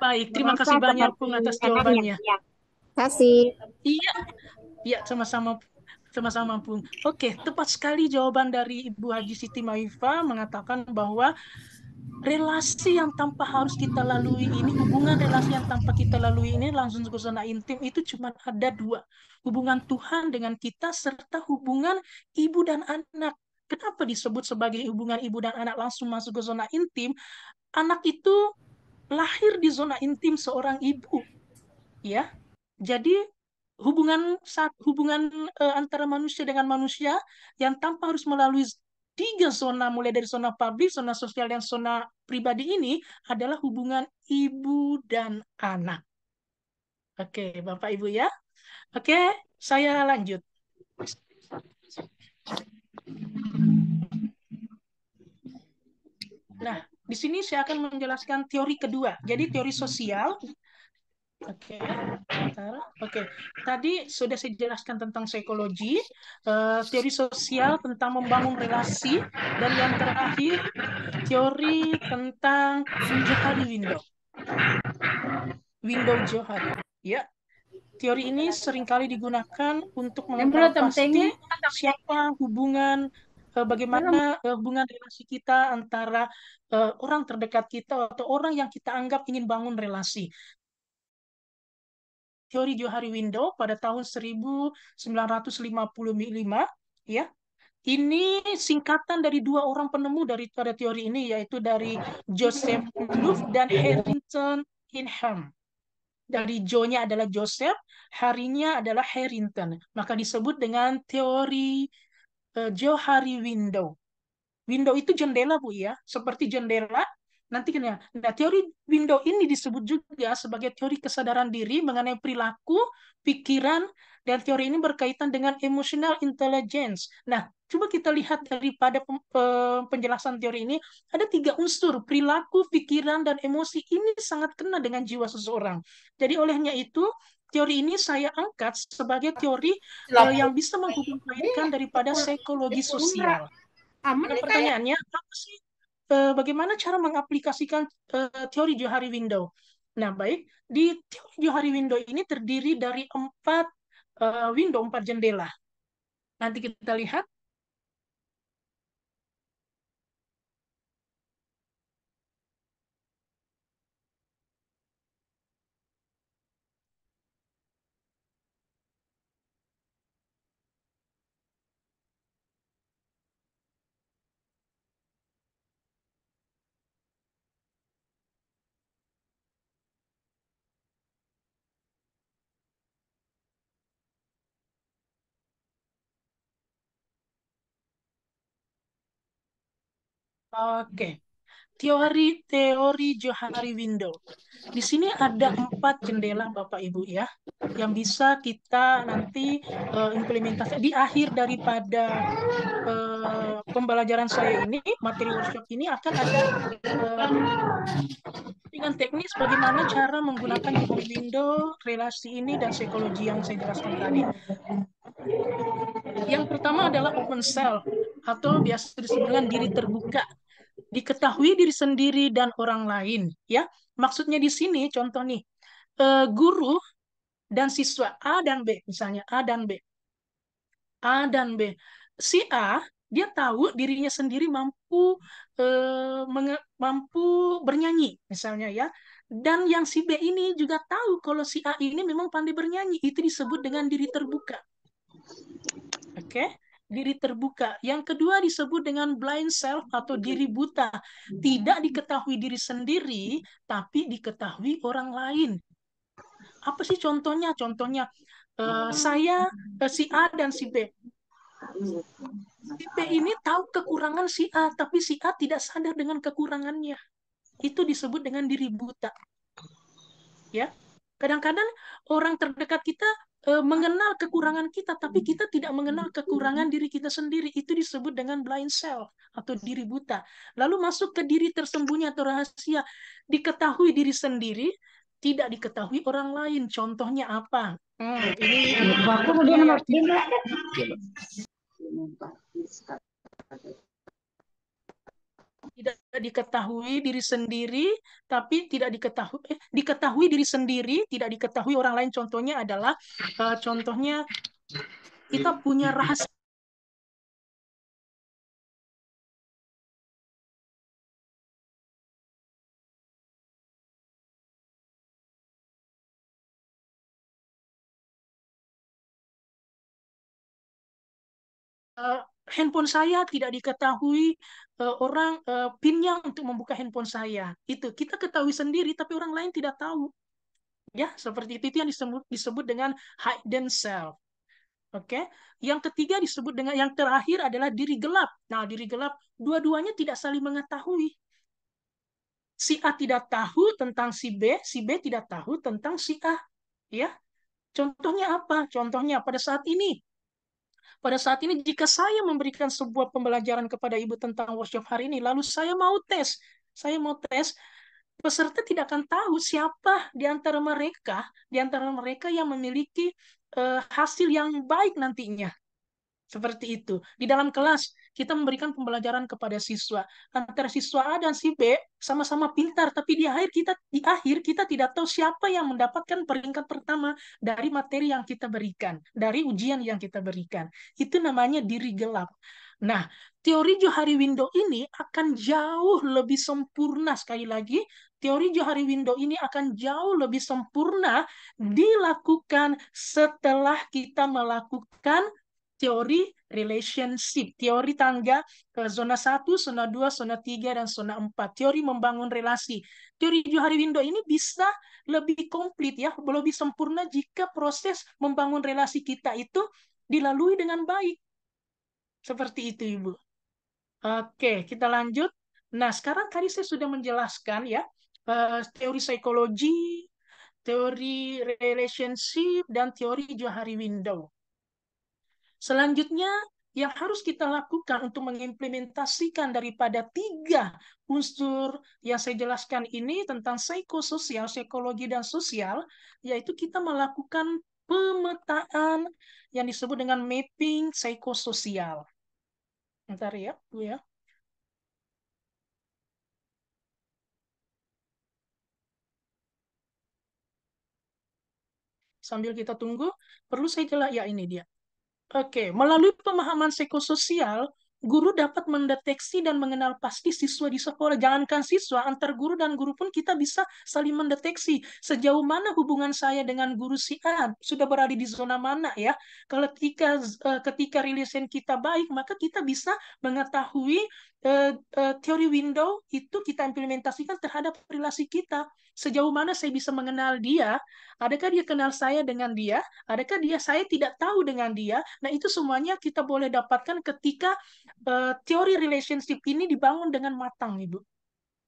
Baik, terima kasih banyak Pung atas jawabannya. Ya kasih. Iya, iya sama-sama sama-sama pun. Oke, tepat sekali jawaban dari Ibu Haji Siti Maifa mengatakan bahwa relasi yang tanpa harus kita lalui ini, hubungan relasi yang tanpa kita lalui ini langsung ke zona intim itu cuma ada dua. Hubungan Tuhan dengan kita serta hubungan ibu dan anak. Kenapa disebut sebagai hubungan ibu dan anak langsung masuk ke zona intim? Anak itu lahir di zona intim seorang ibu. Ya, jadi hubungan saat hubungan uh, antara manusia dengan manusia yang tanpa harus melalui tiga zona mulai dari zona publik, zona sosial dan zona pribadi ini adalah hubungan ibu dan anak. Oke, okay, Bapak Ibu ya. Oke, okay, saya lanjut. Nah, di sini saya akan menjelaskan teori kedua. Jadi teori sosial Oke, okay. oke. Okay. Tadi sudah saya jelaskan tentang psikologi, uh, teori sosial tentang membangun relasi, dan yang terakhir teori tentang Johari Window. Window Johari. Ya, teori ini seringkali digunakan untuk mengetahui ya, siapa hubungan eh, bagaimana hubungan relasi kita antara uh, orang terdekat kita atau orang yang kita anggap ingin bangun relasi teori Johari Window pada tahun 1955 ya. Ini singkatan dari dua orang penemu dari pada teori ini yaitu dari Joseph Luft dan Harrington Inham. Dari Jo-nya adalah Joseph, harinya adalah Harrington. Maka disebut dengan teori uh, eh, Johari Window. Window itu jendela, Bu ya, seperti jendela nanti kan ya. Nah, teori window ini disebut juga sebagai teori kesadaran diri mengenai perilaku, pikiran, dan teori ini berkaitan dengan emotional intelligence. Nah, coba kita lihat daripada penjelasan teori ini, ada tiga unsur, perilaku, pikiran, dan emosi ini sangat kena dengan jiwa seseorang. Jadi olehnya itu, teori ini saya angkat sebagai teori eh, Lalu. yang bisa menghubungkan daripada psikologi sosial. Nah, ya, ya? pertanyaannya, apa sih Eh, bagaimana cara mengaplikasikan eh, teori Johari Window. Nah, baik, di teori Johari Window ini terdiri dari empat eh, window, empat jendela. Nanti kita lihat Oke. Teori teori Johari window. Di sini ada empat jendela Bapak Ibu ya yang bisa kita nanti uh, implementasi di akhir daripada uh, pembelajaran saya ini, materi workshop ini akan ada eh, dengan uh, teknis bagaimana cara menggunakan Johari window, relasi ini dan psikologi yang saya jelaskan tadi. Yang pertama adalah open cell atau biasa disebut dengan diri terbuka diketahui diri sendiri dan orang lain ya maksudnya di sini contoh nih eh, guru dan siswa A dan B misalnya A dan B A dan B si A dia tahu dirinya sendiri mampu eh, mampu bernyanyi misalnya ya dan yang si B ini juga tahu kalau si A ini memang pandai bernyanyi itu disebut dengan diri terbuka oke okay? diri terbuka. Yang kedua disebut dengan blind self atau diri buta. Hmm. Tidak diketahui diri sendiri, tapi diketahui orang lain. Apa sih contohnya? Contohnya eh, saya uh, si A dan si B. Si B ini tahu kekurangan si A, tapi si A tidak sadar dengan kekurangannya. Itu disebut dengan diri buta. Ya. Kadang-kadang orang terdekat kita Eh, mengenal kekurangan kita, tapi hmm. kita tidak mengenal hmm. kekurangan diri kita sendiri. Itu disebut dengan blind self atau diri buta. Lalu masuk ke diri tersembunyi atau rahasia, diketahui diri sendiri, tidak diketahui orang lain. Contohnya apa? Hmm, nah, ini tidak diketahui diri sendiri tapi tidak diketahui eh, diketahui diri sendiri tidak diketahui orang lain contohnya adalah uh, contohnya kita punya rahasia uh, handphone saya tidak diketahui uh, orang uh, eh, pinnya untuk membuka handphone saya. Itu kita ketahui sendiri tapi orang lain tidak tahu. Ya, seperti itu, itu yang disebut disebut dengan hidden self. Oke. Okay? Yang ketiga disebut dengan yang terakhir adalah diri gelap. Nah, diri gelap dua-duanya tidak saling mengetahui. Si A tidak tahu tentang si B, si B tidak tahu tentang si A. Ya. Contohnya apa? Contohnya pada saat ini pada saat ini jika saya memberikan sebuah pembelajaran kepada ibu tentang workshop hari ini, lalu saya mau tes, saya mau tes, peserta tidak akan tahu siapa di antara mereka, di antara mereka yang memiliki uh, hasil yang baik nantinya. Seperti itu. Di dalam kelas, kita memberikan pembelajaran kepada siswa. Antara siswa A dan si B sama-sama pintar, tapi di akhir kita di akhir kita tidak tahu siapa yang mendapatkan peringkat pertama dari materi yang kita berikan, dari ujian yang kita berikan. Itu namanya diri gelap. Nah, teori Johari Window ini akan jauh lebih sempurna sekali lagi. Teori Johari Window ini akan jauh lebih sempurna dilakukan setelah kita melakukan teori relationship, teori tangga ke zona 1, zona 2, zona 3, dan zona 4. Teori membangun relasi. Teori Johari Window ini bisa lebih komplit ya, lebih sempurna jika proses membangun relasi kita itu dilalui dengan baik. Seperti itu, Ibu. Oke, kita lanjut. Nah, sekarang tadi saya sudah menjelaskan ya, eh, teori psikologi, teori relationship, dan teori Johari Window. Selanjutnya, yang harus kita lakukan untuk mengimplementasikan daripada tiga unsur yang saya jelaskan ini tentang psikososial, psikologi, dan sosial, yaitu kita melakukan pemetaan yang disebut dengan mapping psikososial. Ntar ya, Bu ya. Sambil kita tunggu, perlu saya jelaskan ya ini dia. Oke, melalui pemahaman psikososial, guru dapat mendeteksi dan mengenal pasti siswa di sekolah. Jangankan siswa, antar guru dan guru pun kita bisa saling mendeteksi sejauh mana hubungan saya dengan guru si A sudah berada di zona mana ya. Ketika eh, ketika relation kita baik, maka kita bisa mengetahui Eh, eh, teori window itu kita implementasikan terhadap relasi kita. Sejauh mana saya bisa mengenal dia, adakah dia kenal saya dengan dia, adakah dia saya tidak tahu dengan dia. Nah, itu semuanya kita boleh dapatkan ketika uh, teori relationship ini dibangun dengan matang, Ibu.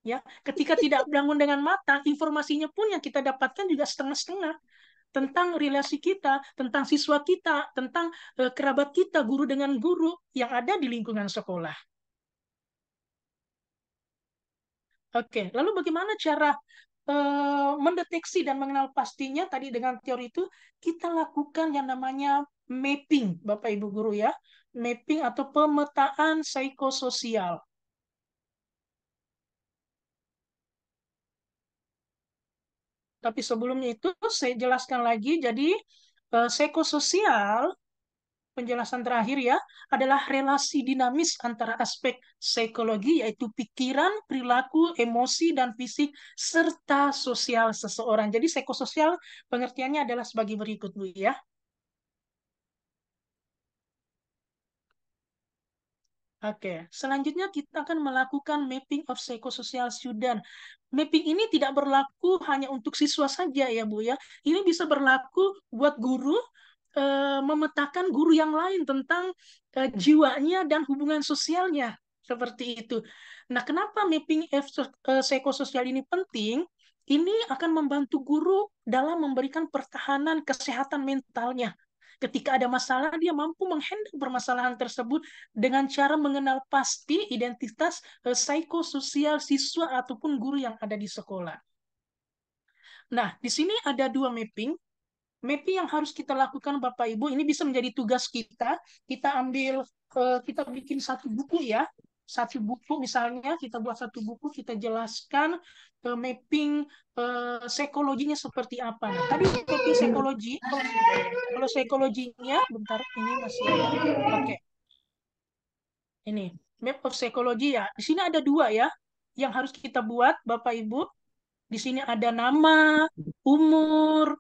Ya, ketika tidak bangun dengan matang, informasinya pun yang kita dapatkan juga setengah-setengah tentang relasi kita, tentang siswa kita, tentang uh, kerabat kita, guru dengan guru yang ada di lingkungan sekolah Oke, lalu bagaimana cara uh, mendeteksi dan mengenal pastinya tadi dengan teori itu kita lakukan yang namanya mapping, Bapak Ibu guru ya. Mapping atau pemetaan psikososial. Tapi sebelumnya itu saya jelaskan lagi, jadi eh, psikososial penjelasan terakhir ya adalah relasi dinamis antara aspek psikologi yaitu pikiran, perilaku, emosi dan fisik serta sosial seseorang. Jadi psikososial pengertiannya adalah sebagai berikut Bu ya. Oke, selanjutnya kita akan melakukan mapping of psychosocial student. Mapping ini tidak berlaku hanya untuk siswa saja ya Bu ya. Ini bisa berlaku buat guru, Eh, memetakan guru yang lain tentang eh, hmm. jiwanya dan hubungan sosialnya seperti itu. Nah, kenapa mapping F eh, psikososial ini penting? Ini akan membantu guru dalam memberikan pertahanan kesehatan mentalnya. Ketika ada masalah, dia mampu menghandle permasalahan tersebut dengan cara mengenal pasti identitas psikososial siswa ataupun guru yang ada di sekolah. Nah, di sini ada dua mapping. Maybe yang harus kita lakukan Bapak Ibu ini bisa menjadi tugas kita. Kita ambil eh, kita bikin satu buku ya. Satu buku misalnya kita buat satu buku kita jelaskan eh, mapping eh, psikologinya seperti apa. tapi nah, tadi mapping psikologi kalau psikologinya bentar ini masih oke. Okay. Ini map of psychology ya. Di sini ada dua ya yang harus kita buat Bapak Ibu. Di sini ada nama, umur,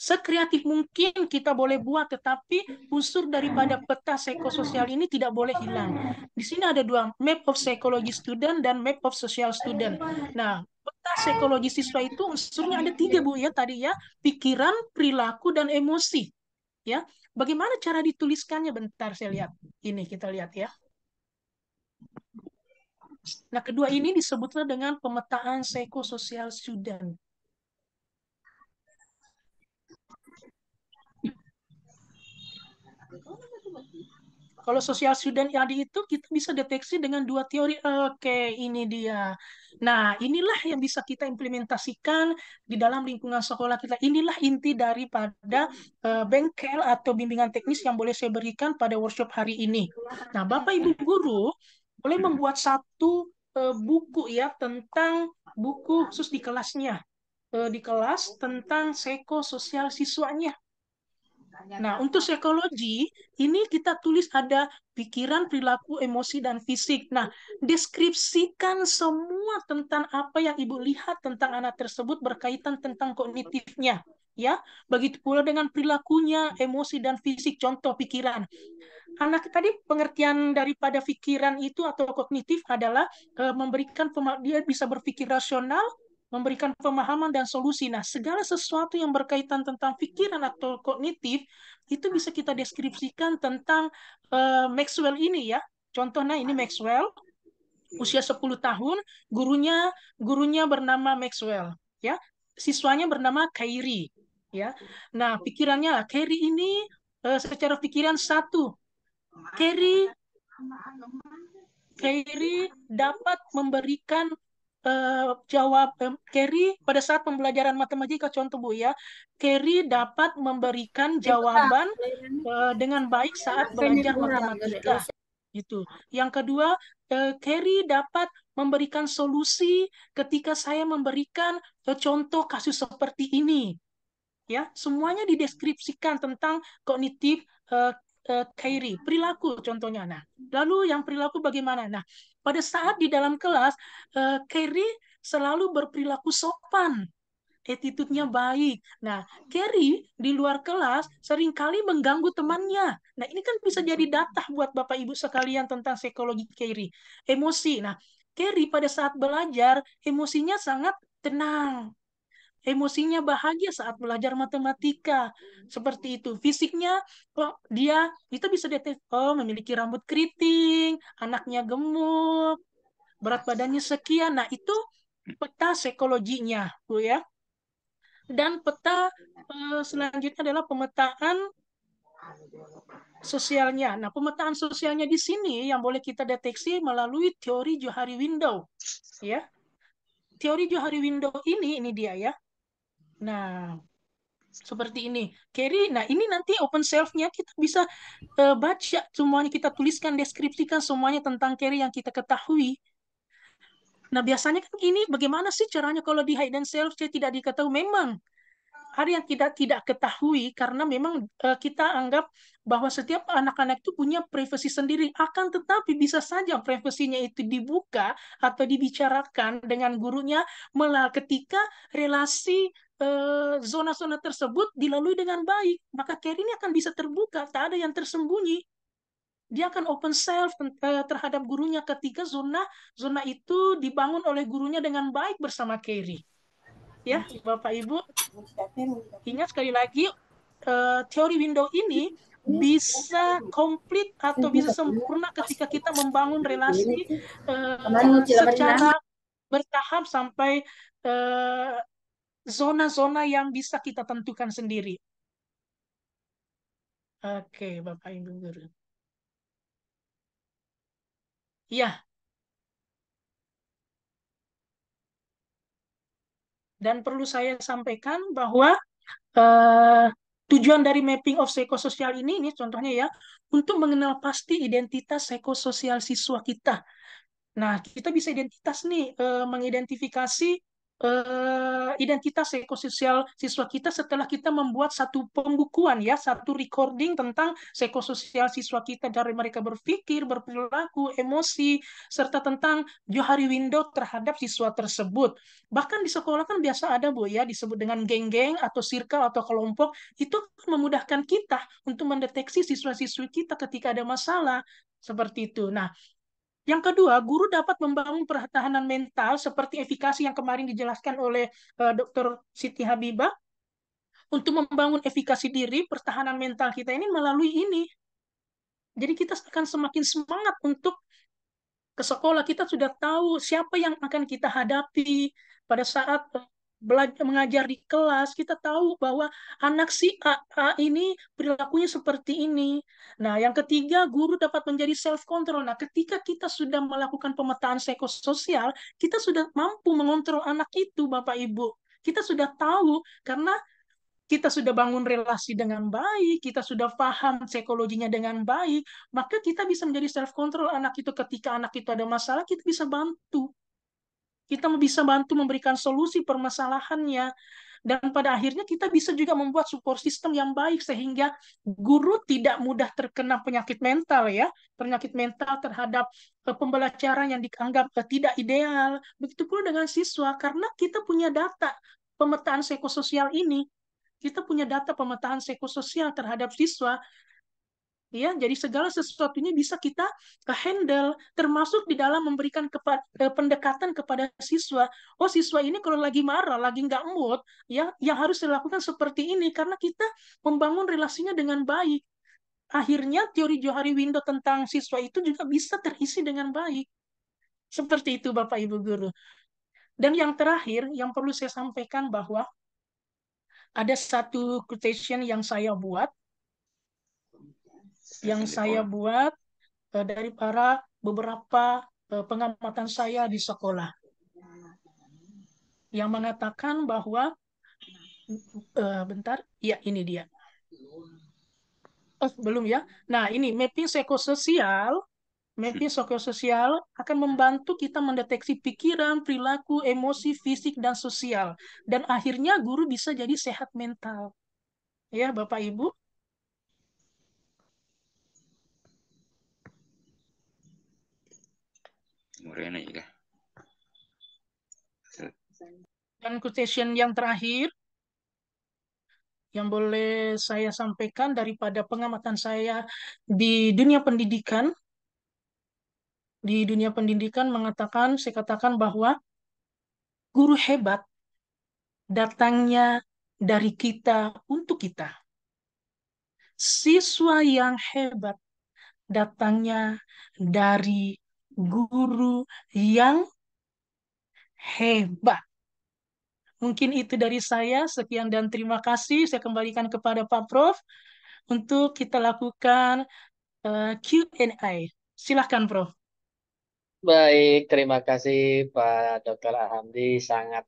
sekreatif mungkin kita boleh buat, tetapi unsur daripada peta psikososial ini tidak boleh hilang. Di sini ada dua, map of psychology student dan map of social student. Nah, peta psikologi siswa itu unsurnya ada tiga bu ya tadi ya, pikiran, perilaku dan emosi. Ya, bagaimana cara dituliskannya? Bentar saya lihat. Ini kita lihat ya. Nah, kedua ini disebutlah dengan pemetaan psikososial student. Kalau sosial student yang dihitung kita bisa deteksi dengan dua teori. Oke, ini dia. Nah, inilah yang bisa kita implementasikan di dalam lingkungan sekolah kita. Inilah inti daripada uh, bengkel atau bimbingan teknis yang boleh saya berikan pada workshop hari ini. Nah, Bapak Ibu guru boleh membuat satu uh, buku ya tentang buku khusus di kelasnya eh, di kelas tentang psikososial siswanya ternyata. nah, untuk psikologi ini kita tulis ada pikiran, perilaku, emosi dan fisik. Nah, deskripsikan semua tentang apa yang Ibu lihat tentang anak tersebut berkaitan tentang kognitifnya, ya. Begitu pula dengan perilakunya, emosi dan fisik contoh pikiran. Anak tadi pengertian daripada pikiran itu atau kognitif adalah eh, memberikan dia bisa berpikir rasional, memberikan pemahaman dan solusi. Nah, segala sesuatu yang berkaitan tentang pikiran atau kognitif itu bisa kita deskripsikan tentang uh, Maxwell ini ya. Contohnya ini Maxwell usia 10 tahun, gurunya gurunya bernama Maxwell ya. Siswanya bernama Kairi ya. Nah, pikirannya lah Kairi ini uh, secara pikiran satu. Kairi Kairi dapat memberikan uh, jawab um, Kerry pada saat pembelajaran matematika contoh Bu ya, Kerry dapat memberikan jawaban uh, dengan baik saat belajar matematika. itu Yang kedua, uh, Kerry dapat memberikan solusi ketika saya memberikan uh, contoh kasus seperti ini. Ya, semuanya dideskripsikan tentang kognitif uh, Kairi, perilaku contohnya. Nah, lalu yang perilaku bagaimana? Nah, pada saat di dalam kelas, uh, selalu berperilaku sopan, attitude-nya baik. Nah, Kerry di luar kelas seringkali mengganggu temannya. Nah, ini kan bisa jadi data buat Bapak Ibu sekalian tentang psikologi Kerry. Emosi. Nah, Kerry pada saat belajar emosinya sangat tenang, emosinya bahagia saat belajar matematika seperti itu fisiknya kok dia kita bisa detek ya, oh memiliki rambut keriting anaknya gemuk berat badannya sekian nah itu peta psikologinya bu ya dan peta eh, selanjutnya adalah pemetaan sosialnya. Nah, pemetaan sosialnya di sini yang boleh kita deteksi melalui teori Johari Window, ya. Teori Johari Window ini ini dia ya. Nah, seperti ini. Kerry, nah ini nanti open self-nya kita bisa uh, baca semuanya, kita tuliskan, deskripsikan semuanya tentang Kerry yang kita ketahui. Nah, biasanya kan gini, bagaimana sih caranya kalau di hide and self saya tidak diketahui memang hari yang tidak tidak ketahui karena memang uh, kita anggap bahwa setiap anak-anak itu punya privasi sendiri akan tetapi bisa saja privasinya itu dibuka atau dibicarakan dengan gurunya ketika relasi Eh, zona-zona uh, tersebut dilalui dengan baik, maka care ini akan bisa terbuka, tak ada yang tersembunyi. Dia akan open self eh, terhadap gurunya ketika zona zona itu dibangun oleh gurunya dengan baik bersama Kerry. Ya, Bapak Ibu, ingat sekali lagi eh, teori window ini bisa komplit atau bisa sempurna ketika kita membangun relasi secara bertahap sampai zona-zona yang bisa kita tentukan sendiri. Oke, Bapak Ibu Guru. Ya. Dan perlu saya sampaikan bahwa uh, tujuan dari mapping of psikososial ini, ini contohnya ya, untuk mengenal pasti identitas psikososial siswa kita. Nah, kita bisa identitas nih, uh, mengidentifikasi Eh, identitas ekososial siswa kita setelah kita membuat satu pembukuan ya, satu recording tentang ekososial siswa kita dari mereka berpikir, berperilaku, emosi, serta tentang Johari window terhadap siswa tersebut. Bahkan di sekolah kan biasa ada Bu ya disebut dengan geng-geng atau sirka atau kelompok itu memudahkan kita untuk mendeteksi siswa-siswi kita ketika ada masalah seperti itu. Nah, yang kedua, guru dapat membangun pertahanan mental seperti efikasi yang kemarin dijelaskan oleh uh, eh, Dr. Siti Habibah untuk membangun efikasi diri, pertahanan mental kita ini melalui ini. Jadi kita akan semakin semangat untuk ke sekolah kita sudah tahu siapa yang akan kita hadapi pada saat eh, belajar mengajar di kelas kita tahu bahwa anak si A, A ini perilakunya seperti ini. Nah, yang ketiga guru dapat menjadi self control. Nah, ketika kita sudah melakukan pemetaan psikososial, kita sudah mampu mengontrol anak itu, Bapak Ibu. Kita sudah tahu karena kita sudah bangun relasi dengan baik, kita sudah paham psikologinya dengan baik, maka kita bisa menjadi self control anak itu ketika anak itu ada masalah kita bisa bantu kita bisa bantu memberikan solusi permasalahannya dan pada akhirnya kita bisa juga membuat support system yang baik sehingga guru tidak mudah terkena penyakit mental ya penyakit mental terhadap eh, pembelajaran yang dianggap eh, tidak ideal begitu pula dengan siswa karena kita punya data pemetaan psikososial ini kita punya data pemetaan psikososial terhadap siswa ya jadi segala sesuatunya bisa kita handle termasuk di dalam memberikan kepa eh, pendekatan kepada siswa oh siswa ini kalau lagi marah lagi nggak mood ya yang harus dilakukan seperti ini karena kita membangun relasinya dengan baik akhirnya teori Johari Window tentang siswa itu juga bisa terisi dengan baik seperti itu Bapak Ibu guru dan yang terakhir yang perlu saya sampaikan bahwa ada satu quotation yang saya buat yang gitu. saya buat uh, dari para beberapa uh, pengamatan saya di sekolah yang mengatakan bahwa uh, bentar ya ini dia oh, belum ya nah ini mapping psikososial mapping psikososial akan membantu kita mendeteksi pikiran perilaku emosi fisik dan sosial dan akhirnya guru bisa jadi sehat mental ya Bapak Ibu Morena juga. Ya Dan quotation yang terakhir yang boleh saya sampaikan daripada pengamatan saya di dunia pendidikan di dunia pendidikan mengatakan saya katakan bahwa guru hebat datangnya dari kita untuk kita. Siswa yang hebat datangnya dari guru yang hebat. Mungkin itu dari saya. Sekian dan terima kasih. Saya kembalikan kepada Pak Prof untuk kita lakukan uh, eh, Q&A. Silahkan, Prof. Baik, terima kasih Pak Dr. Ahamdi. Sangat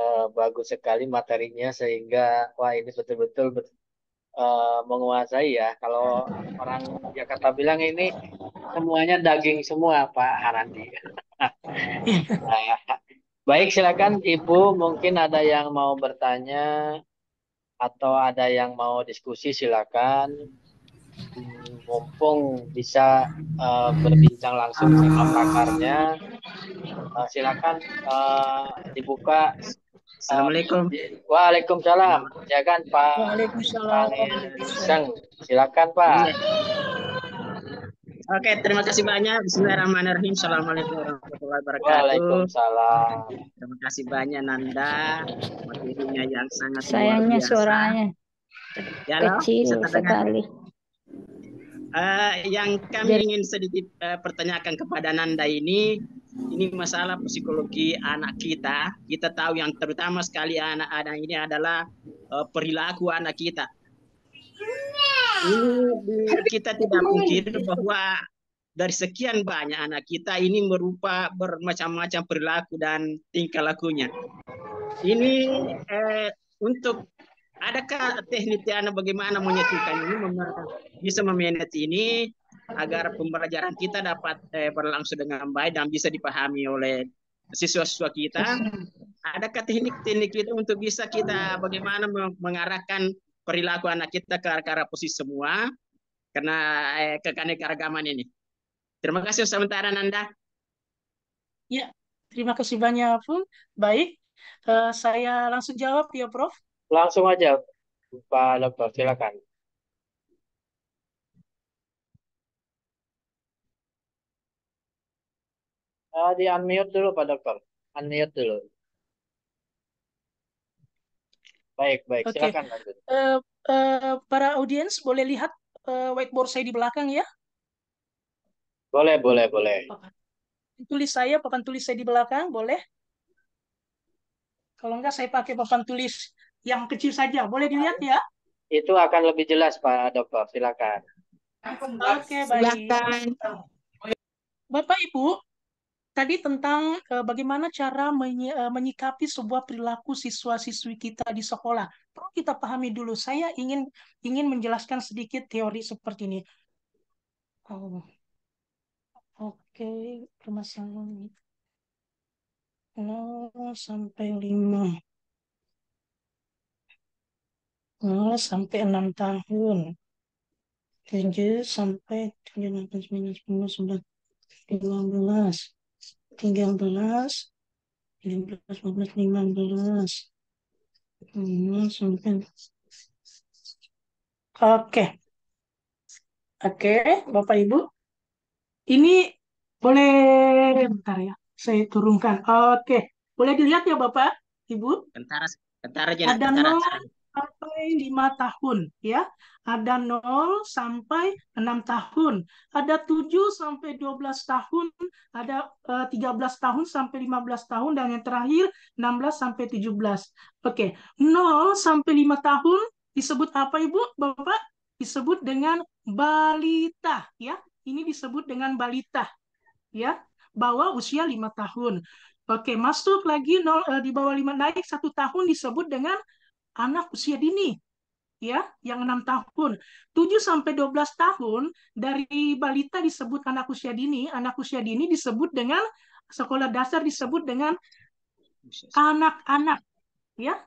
uh, bagus sekali materinya sehingga wah ini betul-betul Eh, menguasai ya. Kalau orang Jakarta bilang ini semuanya daging semua Pak Harandi. <laughs> Nah, ya. baik silakan Ibu mungkin ada yang mau bertanya atau ada yang mau diskusi silakan mumpung bisa uh, berbincang langsung sama pakarnya uh, silakan uh, dibuka Assalamualaikum. Waalaikumsalam. Ya kan Pak. Waalaikumsalam. Pak Silakan Pak. Iya. Oke, terima kasih banyak. Bismillahirrahmanirrahim. Assalamualaikum warahmatullahi wabarakatuh. Waalaikumsalam. Terima kasih banyak Nanda. Materinya yang sangat Sayangnya suaranya ya, kecil sekali. Uh, yang kami ingin sedikit uh, pertanyakan kepada Nanda ini, ini masalah psikologi anak kita. Kita tahu yang terutama sekali anak-anak ini adalah eh, perilaku anak kita. kita tidak mungkin bahwa dari sekian banyak anak kita ini berupa bermacam-macam perilaku dan tingkah lakunya. Ini eh, untuk adakah teknik anak bagaimana menyatukan ini bisa memanage ini agar pembelajaran kita dapat eh, berlangsung dengan baik dan bisa dipahami oleh siswa-siswa kita. Adakah teknik-teknik itu untuk bisa kita bagaimana mengarahkan perilaku anak kita ke arah posisi semua karena eh, keanekaragaman ini. Terima kasih sementara Nanda. Ya, terima kasih banyak pun. Baik, uh, saya langsung jawab ya Prof. Langsung aja Pak Dokter, silakan. Uh, di unmute dulu Pak Dokter. Unmute dulu. Baik, baik. Okay. Silakan lanjut. Uh, uh, para audiens boleh lihat uh, whiteboard saya di belakang ya? Boleh, boleh, boleh. Papan tulis saya, papan tulis saya di belakang, boleh? Kalau enggak saya pakai papan tulis yang kecil saja. Boleh dilihat ya? Itu akan lebih jelas Pak Dokter. Silakan. Oke, okay, baik. Silakan. Bapak Ibu, tadi tentang eh, bagaimana cara eh, menyikapi sebuah perilaku siswa-siswi kita di sekolah. Perlu kita pahami dulu. Saya ingin ingin menjelaskan sedikit teori seperti ini. Oh. Oke, okay. permasalahan ini. Oh, sampai lima, 0 sampai enam tahun. 7 sampai 7, 8, 9, 10, 11, 12, 13, belas, 15, 15. Hmm, mungkin. Oke. Oke, Bapak Ibu. Ini boleh, bentar ya. Saya turunkan. Oke. Boleh dilihat ya Bapak, Ibu? Bentar, bentar aja. Ada bentar, sampai 5 tahun ya. Ada 0 sampai 6 tahun, ada 7 sampai 12 tahun, ada 13 eh, tahun sampai 15 tahun dan yang terakhir 16 sampai 17. Oke, okay. 0 sampai 5 tahun disebut apa Ibu? Bapak? Disebut dengan balita ya. Ini disebut dengan balita ya, bawah usia 5 tahun. Oke, okay. masuk lagi 0 eh, di bawah 5 naik 1 tahun disebut dengan anak usia dini ya yang enam tahun 7 sampai 12 tahun dari balita disebut anak usia dini anak usia dini disebut dengan sekolah dasar disebut dengan anak-anak ya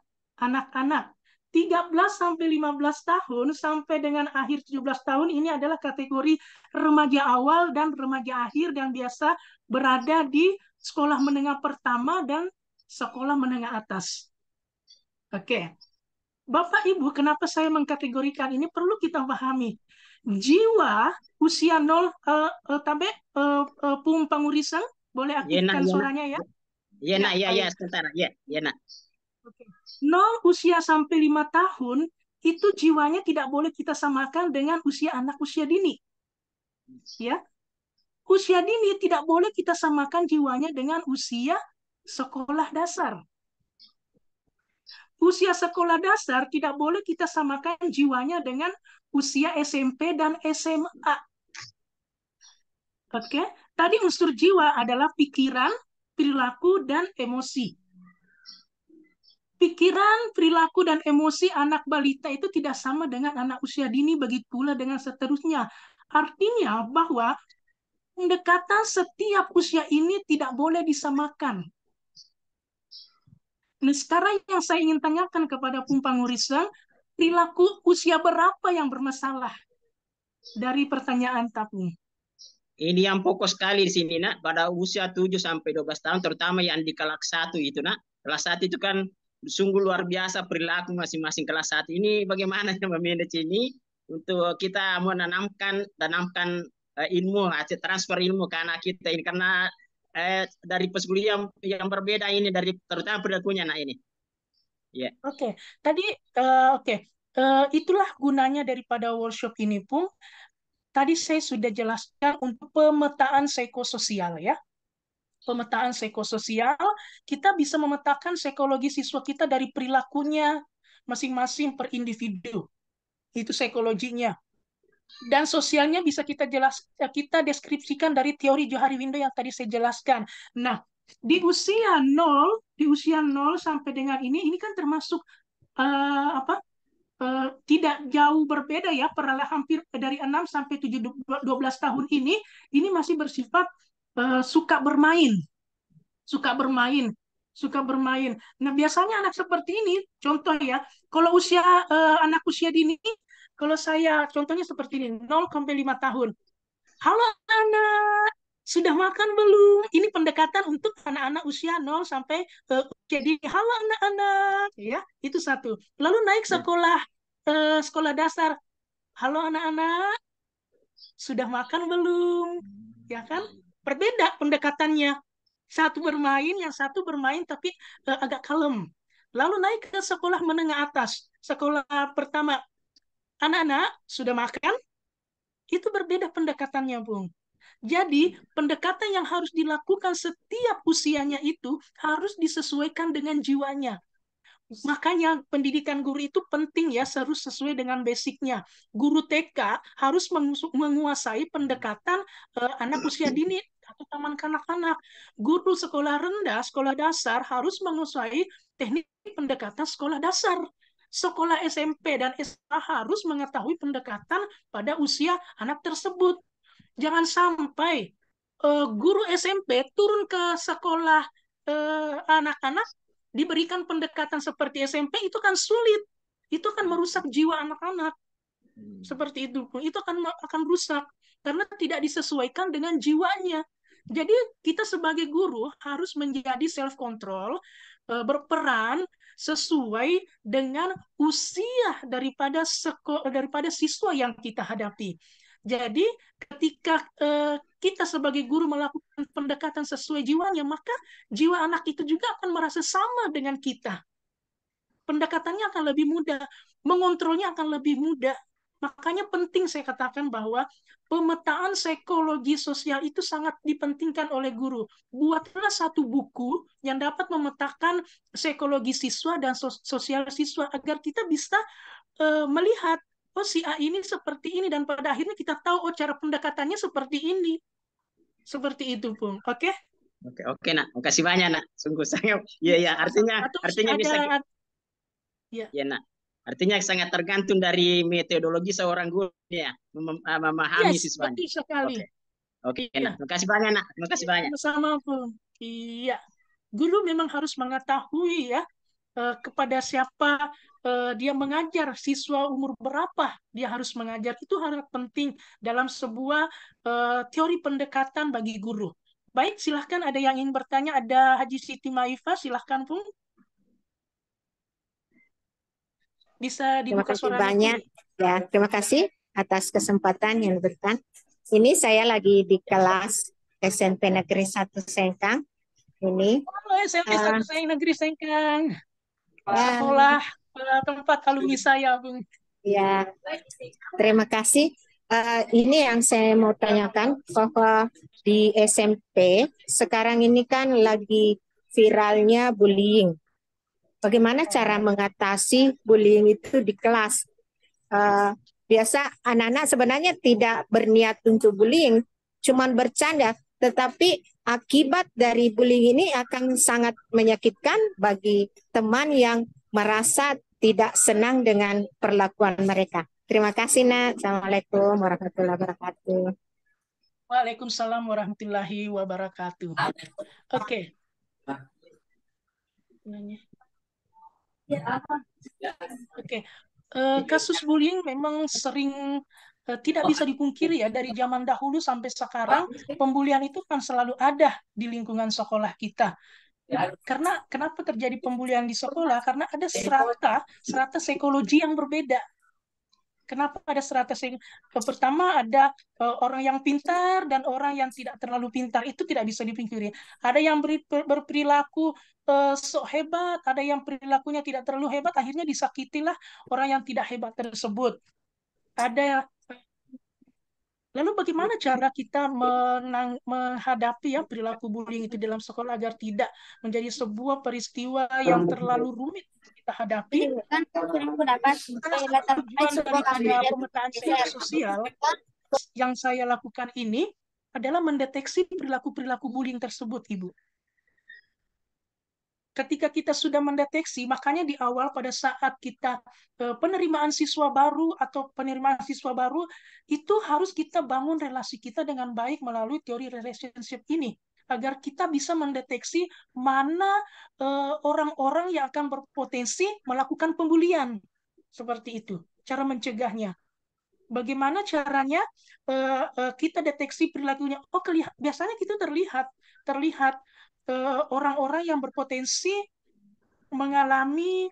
anak-anak 13 sampai 15 tahun sampai dengan akhir 17 tahun ini adalah kategori remaja awal dan remaja akhir yang biasa berada di sekolah menengah pertama dan sekolah menengah atas. Oke. Okay. Bapak Ibu, kenapa saya mengkategorikan ini perlu kita pahami. Jiwa usia nol uh, uh, tabe uh, uh, pung pangurisan boleh ya, aktifkan yena, ya, suaranya ya? Iya nak, ya, ya, ya sebentar, ya, ya nak. Okay. Nol usia sampai lima tahun itu jiwanya tidak boleh kita samakan dengan usia anak usia dini, ya. Usia dini tidak boleh kita samakan jiwanya dengan usia sekolah dasar usia sekolah dasar tidak boleh kita samakan jiwanya dengan usia SMP dan SMA. Oke, okay? tadi unsur jiwa adalah pikiran, perilaku, dan emosi. Pikiran, perilaku, dan emosi anak balita itu tidak sama dengan anak usia dini, begitu pula dengan seterusnya. Artinya bahwa pendekatan setiap usia ini tidak boleh disamakan. Nah, sekarang yang saya ingin tanyakan kepada Pumpang Urisang, perilaku usia berapa yang bermasalah dari pertanyaan tapi? Ini yang fokus sekali di sini, nak. Pada usia 7 sampai 12 tahun, terutama yang di kelas 1 itu, nak. Kelas 1 itu kan sungguh luar biasa perilaku masing-masing kelas 1. Ini bagaimana yang <laughs> memanage ini untuk kita menanamkan tanamkan eh, ilmu, transfer ilmu ke anak kita ini karena eh, dari psikologi yang yang berbeda ini dari terutama perilakunya anak ini. Ya. Yeah. Oke, okay. tadi uh, oke. Okay. Uh, eh, itulah gunanya daripada workshop ini pun tadi saya sudah jelaskan untuk pemetaan psikososial ya. Pemetaan psikososial, kita bisa memetakan psikologi siswa kita dari perilakunya masing-masing per individu. Itu psikologinya dan sosialnya bisa kita jelas eh, kita deskripsikan dari teori Johari Window yang tadi saya jelaskan. Nah, di usia 0, di usia 0 sampai dengan ini ini kan termasuk uh, apa? Uh, tidak jauh berbeda ya perlahan hampir dari 6 sampai 7 12 tahun ini ini masih bersifat uh, suka bermain. Suka bermain suka bermain. Nah, biasanya anak seperti ini, contoh ya, kalau usia uh, anak usia dini kalau saya contohnya seperti ini 0 sampai 5 tahun. Halo anak, sudah makan belum? Ini pendekatan untuk anak-anak usia 0 sampai uh, eh, jadi halo anak-anak ya, itu satu. Lalu naik hmm. sekolah uh, sekolah dasar. Halo anak-anak, sudah makan belum? Ya kan? Berbeda pendekatannya. Satu bermain, yang satu bermain tapi uh, agak kalem. Lalu naik ke sekolah menengah atas, sekolah pertama Kan anak-anak sudah makan, itu berbeda pendekatannya, Bung. Jadi, pendekatan yang harus dilakukan setiap usianya itu harus disesuaikan dengan jiwanya. Makanya pendidikan guru itu penting ya, harus sesuai dengan basicnya. Guru TK harus menguasai pendekatan uh, anak usia dini atau taman kanak-kanak. Guru sekolah rendah, sekolah dasar harus menguasai teknik pendekatan sekolah dasar sekolah SMP dan SMA harus mengetahui pendekatan pada usia anak tersebut. Jangan sampai uh, guru SMP turun ke sekolah eh, anak-anak diberikan pendekatan seperti SMP itu kan sulit. Itu kan merusak jiwa anak-anak. Hmm. Seperti itu. Itu akan akan rusak karena tidak disesuaikan dengan jiwanya. Jadi kita sebagai guru harus menjadi self control, eh, berperan sesuai dengan usia daripada sekolah daripada siswa yang kita hadapi. Jadi ketika eh, kita sebagai guru melakukan pendekatan sesuai jiwanya, maka jiwa anak itu juga akan merasa sama dengan kita. Pendekatannya akan lebih mudah, mengontrolnya akan lebih mudah, Makanya penting saya katakan bahwa pemetaan psikologi sosial itu sangat dipentingkan oleh guru. Buatlah satu buku yang dapat memetakan psikologi siswa dan sosial siswa agar kita bisa uh, melihat oh si A ini seperti ini dan pada akhirnya kita tahu oh cara pendekatannya seperti ini. Seperti itu, pun Oke? Okay? Oke, oke, Nak. Makasih banyak, Nak. Sungguh sayang. Iya, iya, iya. artinya Atau artinya ada, bisa. Iya, ya, Nak. Artinya sangat tergantung dari metodologi seorang guru ya mem ah, memahami yes, siswa. Oke, Oke, okay. okay, ya. nah, banyak nak, kasih iya, banyak. Sama pun. Iya, guru memang harus mengetahui ya eh, kepada siapa eh, dia mengajar, siswa umur berapa dia harus mengajar itu sangat penting dalam sebuah eh, teori pendekatan bagi guru. Baik, silahkan ada yang ingin bertanya, ada Haji Siti Maifa, silahkan pun. bisa dibuka terima kasih suara banyak lagi. ya terima kasih atas kesempatan yang diberikan ini saya lagi di kelas SMP Negeri 1 Sengkang ini oh, SMP uh, 1 Negeri Sengkang uh, sekolah uh, tempat alumni saya Bung ya terima kasih uh, ini yang saya mau tanyakan bahwa di SMP sekarang ini kan lagi viralnya bullying Bagaimana cara iya. mengatasi bullying itu di kelas? Uh, biasa anak-anak sebenarnya tidak berniat untuk bullying, cuman bercanda, tetapi akibat dari bullying ini akan sangat menyakitkan bagi teman yang merasa tidak senang dengan perlakuan mereka. Terima kasih, Nak. Assalamualaikum warahmatullahi wabarakatuh. Waalaikumsalam warahmatullahi wabarakatuh. Oke. Okay. Nanya. Ya. Ya. Oke. Okay. Uh, eh, kasus bullying memang sering uh, tidak bisa dipungkiri ya dari zaman dahulu sampai sekarang pembulian itu kan selalu ada di lingkungan sekolah kita. Ya. karena kenapa terjadi pembulian di sekolah? Karena ada serata serata psikologi yang berbeda Kenapa ada strategi yang eh, pertama ada eh, orang yang pintar dan orang yang tidak terlalu pintar itu tidak bisa dipungkiri. Ada yang berperilaku eh, sok hebat, ada yang perilakunya tidak terlalu hebat, akhirnya disakitilah orang yang tidak hebat tersebut. Ada Lalu bagaimana cara kita menang, menghadapi ya perilaku bullying itu dalam sekolah agar tidak menjadi sebuah peristiwa yang terlalu rumit kita hadapi iya, kan pendapat kan, kan, tujuan daripada pemetaan secara sosial yang saya lakukan ini adalah mendeteksi perilaku-perilaku bullying tersebut, Ibu. Ketika kita sudah mendeteksi, makanya di awal pada saat kita eh, penerimaan siswa baru atau penerimaan siswa baru, itu harus kita bangun relasi kita dengan baik melalui teori relationship ini agar kita bisa mendeteksi mana eh, orang-orang yang akan berpotensi melakukan pembulian seperti itu cara mencegahnya bagaimana caranya uh, uh, kita deteksi perilakunya. Oh, kelihat, biasanya kita terlihat terlihat orang-orang uh, yang berpotensi mengalami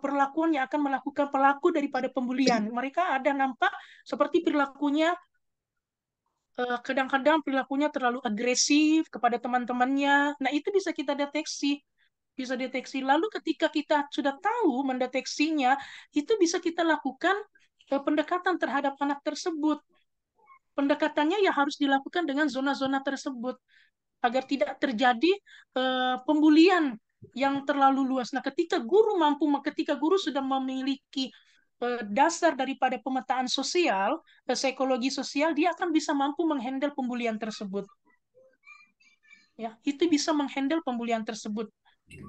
perlakuan yang akan melakukan pelaku daripada pembulian. Mereka ada nampak seperti perilakunya Eh, kadang-kadang perilakunya terlalu agresif kepada teman-temannya. Nah, itu bisa kita deteksi bisa deteksi. Lalu ketika kita sudah tahu mendeteksinya, itu bisa kita lakukan eh, pendekatan terhadap anak tersebut. Pendekatannya ya harus dilakukan dengan zona-zona tersebut agar tidak terjadi uh, pembulian yang terlalu luas. Nah, ketika guru mampu, ketika guru sudah memiliki dasar daripada pemetaan sosial, eh, psikologi sosial, dia akan bisa mampu menghandle pembulian tersebut. Ya, itu bisa menghandle pembulian tersebut. Gitu.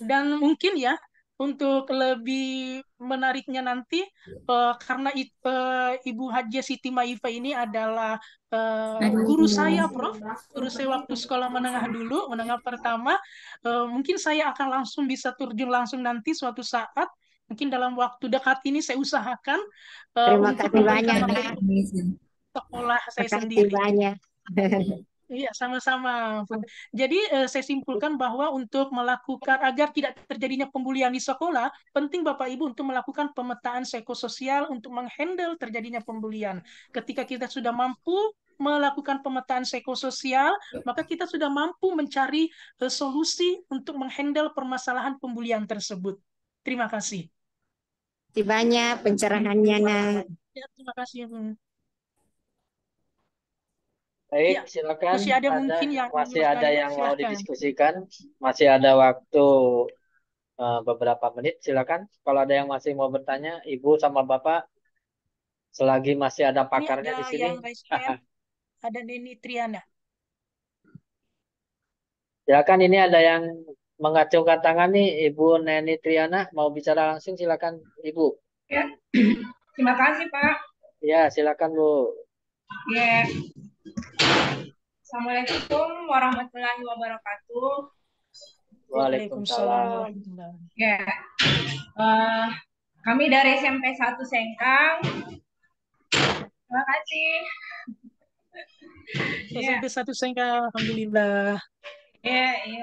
Dan mungkin ya, untuk lebih menariknya nanti ya. uh, karena i, uh, Ibu Haji Siti Maifa ini adalah uh, guru saya, Prof. Guru saya waktu sekolah menengah dulu, menengah pertama. Uh, mungkin saya akan langsung bisa terjun langsung nanti suatu saat. Mungkin dalam waktu dekat ini saya usahakan. Uh, Terima kasih banyak. Sekolah saya Terima kasih sendiri. Banyak. <laughs> Iya, sama-sama. Jadi eh, saya simpulkan bahwa untuk melakukan agar tidak terjadinya pembulian di sekolah, penting Bapak Ibu untuk melakukan pemetaan psikososial untuk menghandle terjadinya pembulian. Ketika kita sudah mampu melakukan pemetaan psikososial, maka kita sudah mampu mencari eh, solusi untuk menghandle permasalahan pembulian tersebut. Terima kasih. Terima banyak pencerahannya, Nak. Ya, terima kasih, Baik, ya. silakan. Masih ada, ada mungkin yang masih ada yang silakan. mau didiskusikan, masih ada waktu uh, beberapa menit. Silakan. Kalau ada yang masih mau bertanya, Ibu sama Bapak, selagi masih ada pakarnya ada di sini. Yang <laughs> ada Neni Triana. Silakan. Ini ada yang mengacungkan tangan nih, Ibu Neni Triana mau bicara langsung. Silakan, Ibu. Ya, <clears throat> terima kasih Pak. Ya, silakan Bu. Ya, Assalamualaikum warahmatullahi wabarakatuh. Waalaikumsalam. Ya. Uh, kami dari SMP 1 Sengkang. Terima kasih. SMP ya. Satu 1 Sengkang, alhamdulillah. Ya, ya.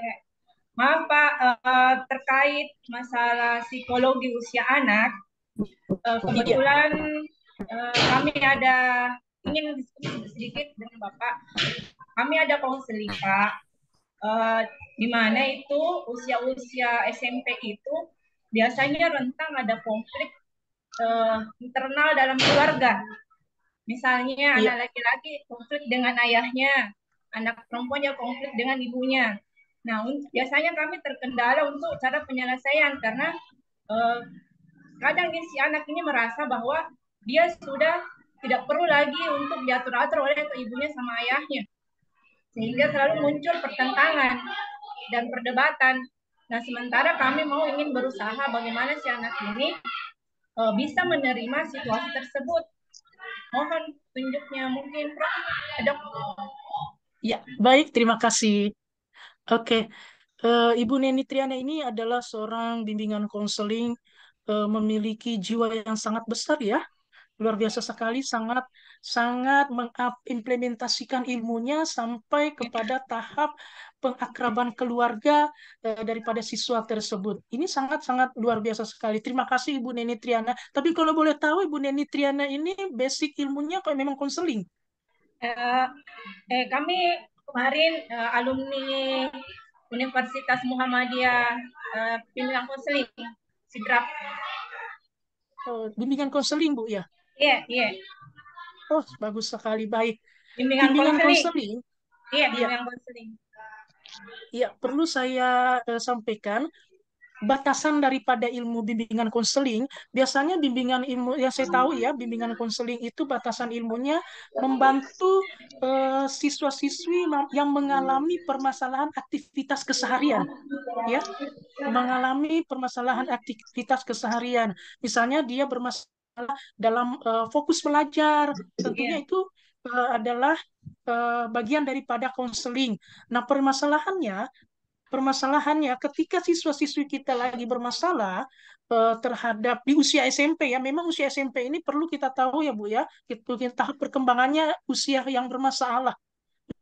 Maaf Pak, uh, terkait masalah psikologi usia anak, uh, kebetulan uh, kami ada ingin diskusi sedikit dengan Bapak kami ada konseling Pak, uh, eh, di mana itu usia-usia SMP itu biasanya rentang ada konflik uh, internal dalam keluarga. Misalnya ya. anak laki-laki konflik dengan ayahnya, anak perempuannya konflik dengan ibunya. Nah, biasanya kami terkendala untuk cara penyelesaian karena uh, kadang si anak ini merasa bahwa dia sudah tidak perlu lagi untuk diatur-atur oleh ibunya sama ayahnya sehingga selalu muncul pertentangan dan perdebatan. Nah, sementara kami mau ingin berusaha bagaimana si anak ini uh, bisa menerima situasi tersebut. Mohon tunjuknya mungkin, Prof. Dok. Ya, baik. Terima kasih. Oke. Uh, Ibu Neni Triana ini adalah seorang bimbingan konseling uh, memiliki jiwa yang sangat besar ya. Luar biasa sekali, sangat sangat mengimplementasikan ilmunya sampai kepada tahap pengakraban keluarga eh, daripada siswa tersebut. Ini sangat-sangat luar biasa sekali. Terima kasih Ibu Neni Triana. Tapi kalau boleh tahu Ibu Neni Triana ini basic ilmunya kok memang konseling? Eh, eh, kami kemarin eh, alumni Universitas Muhammadiyah eh, pimpinan konseling, Sidrap. Oh, bimbingan konseling Bu ya? Iya, yeah, iya. Yeah oh bagus sekali baik bimbingan, bimbingan konseling iya, iya bimbingan konseling Iya, perlu saya uh, sampaikan batasan daripada ilmu bimbingan konseling biasanya bimbingan ilmu yang saya tahu ya bimbingan konseling itu batasan ilmunya membantu eh, siswa-siswi yang mengalami permasalahan aktivitas keseharian ya mengalami permasalahan aktivitas keseharian misalnya dia bermasalah dalam uh, fokus belajar. Tentunya yeah. itu uh, adalah uh, bagian daripada konseling. Nah, permasalahannya permasalahannya ketika siswa-siswi kita lagi bermasalah terhadap di usia SMP ya memang usia SMP ini perlu kita tahu ya Bu ya itu tahap perkembangannya usia yang bermasalah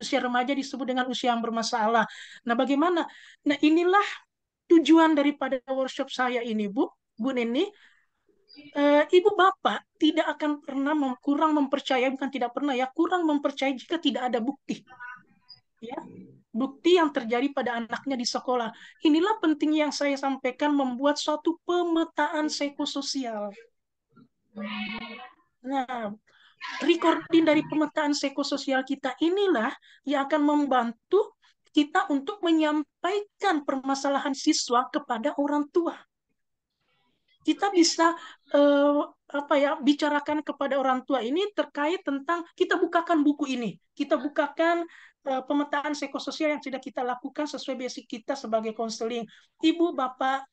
usia remaja disebut dengan usia yang bermasalah nah bagaimana nah inilah tujuan daripada workshop saya ini Bu Bu Neni uh, ibu bapak tidak akan pernah mem kurang mempercayai bukan tidak pernah ya kurang mempercayai jika tidak ada bukti ya bukti yang terjadi pada anaknya di sekolah inilah penting yang saya sampaikan membuat suatu pemetaan psikososial nah recording dari pemetaan psikososial kita inilah yang akan membantu kita untuk menyampaikan permasalahan siswa kepada orang tua kita bisa uh, apa ya bicarakan kepada orang tua ini terkait tentang kita bukakan buku ini, kita bukakan uh, pemetaan psikososial yang sudah kita lakukan sesuai basic kita sebagai konseling. Ibu bapak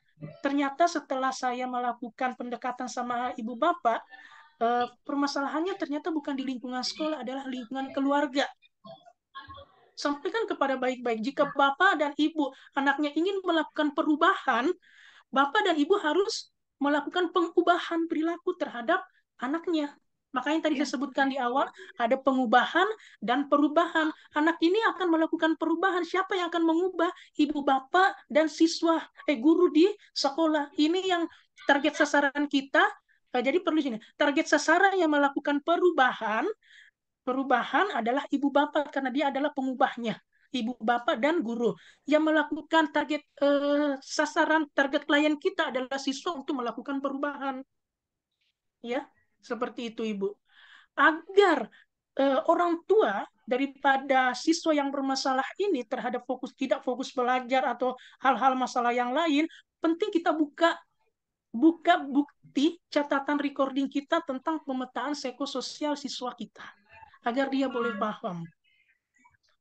ternyata setelah saya melakukan pendekatan sama ibu bapak uh, permasalahannya ternyata bukan di lingkungan sekolah adalah lingkungan keluarga sampaikan kepada baik-baik. Jika bapak dan ibu anaknya ingin melakukan perubahan, bapak dan ibu harus melakukan pengubahan perilaku terhadap anaknya. Makanya tadi iya. saya sebutkan di awal ada pengubahan dan perubahan. Anak ini akan melakukan perubahan. Siapa yang akan mengubah ibu bapak dan siswa eh guru di sekolah? Ini yang target sasaran kita. Nah, jadi perlu sini. Target sasaran yang melakukan perubahan perubahan adalah ibu bapak karena dia adalah pengubahnya ibu bapak dan guru yang melakukan target eh, sasaran target klien kita adalah siswa untuk melakukan perubahan ya seperti itu ibu agar eh, orang tua daripada siswa yang bermasalah ini terhadap fokus tidak fokus belajar atau hal-hal masalah yang lain penting kita buka buka bukti catatan recording kita tentang pemetaan psikososial siswa kita agar dia boleh paham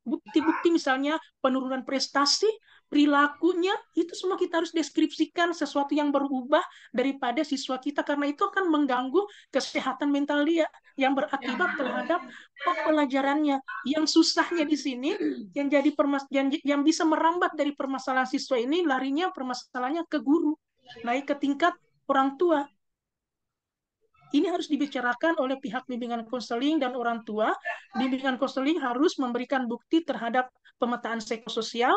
bukti-bukti misalnya penurunan prestasi, perilakunya itu semua kita harus deskripsikan sesuatu yang berubah daripada siswa kita karena itu akan mengganggu kesehatan mental dia yang berakibat ya. terhadap pelajarannya yang susahnya di sini yang jadi permas yang, yang bisa merambat dari permasalahan siswa ini larinya permasalahannya ke guru naik ke tingkat orang tua ini harus dibicarakan oleh pihak bimbingan konseling dan orang tua. Bimbingan konseling harus memberikan bukti terhadap pemetaan psikososial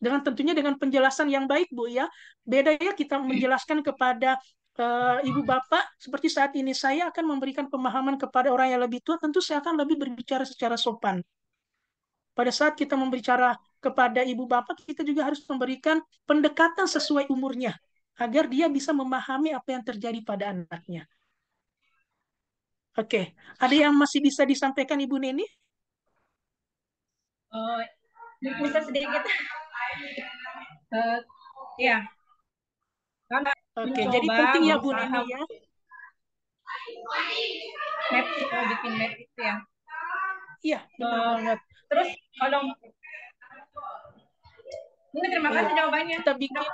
dengan tentunya dengan penjelasan yang baik, Bu ya. Beda ya kita menjelaskan kepada uh, ibu bapak seperti saat ini saya akan memberikan pemahaman kepada orang yang lebih tua, tentu saya akan lebih berbicara secara sopan. Pada saat kita membicara kepada ibu bapak, kita juga harus memberikan pendekatan sesuai umurnya agar dia bisa memahami apa yang terjadi pada anaknya. Oke, ada yang masih bisa disampaikan Ibu Neni? Oh, bisa sedikit. uh, ya. Karena Oke, jadi penting ya Bu Neni ya. Map itu bikin map itu ya. Iya, benar uh, eh, banget. Terus kalau Terima kasih eh, jawabannya. Kita bikin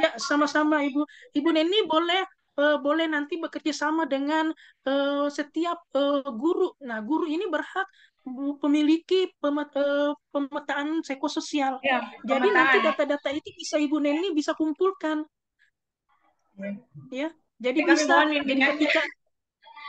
ya sama-sama Ibu. Ibu Neni boleh Eh, boleh nanti bekerja sama dengan uh, setiap uh, guru. Nah, guru ini berhak memiliki pemeta, pemetaan psikososial. Ya, pemetaan. Jadi nanti data-data itu bisa Ibu Neni bisa kumpulkan. Ya, jadi Kami bisa ya. jadi ketika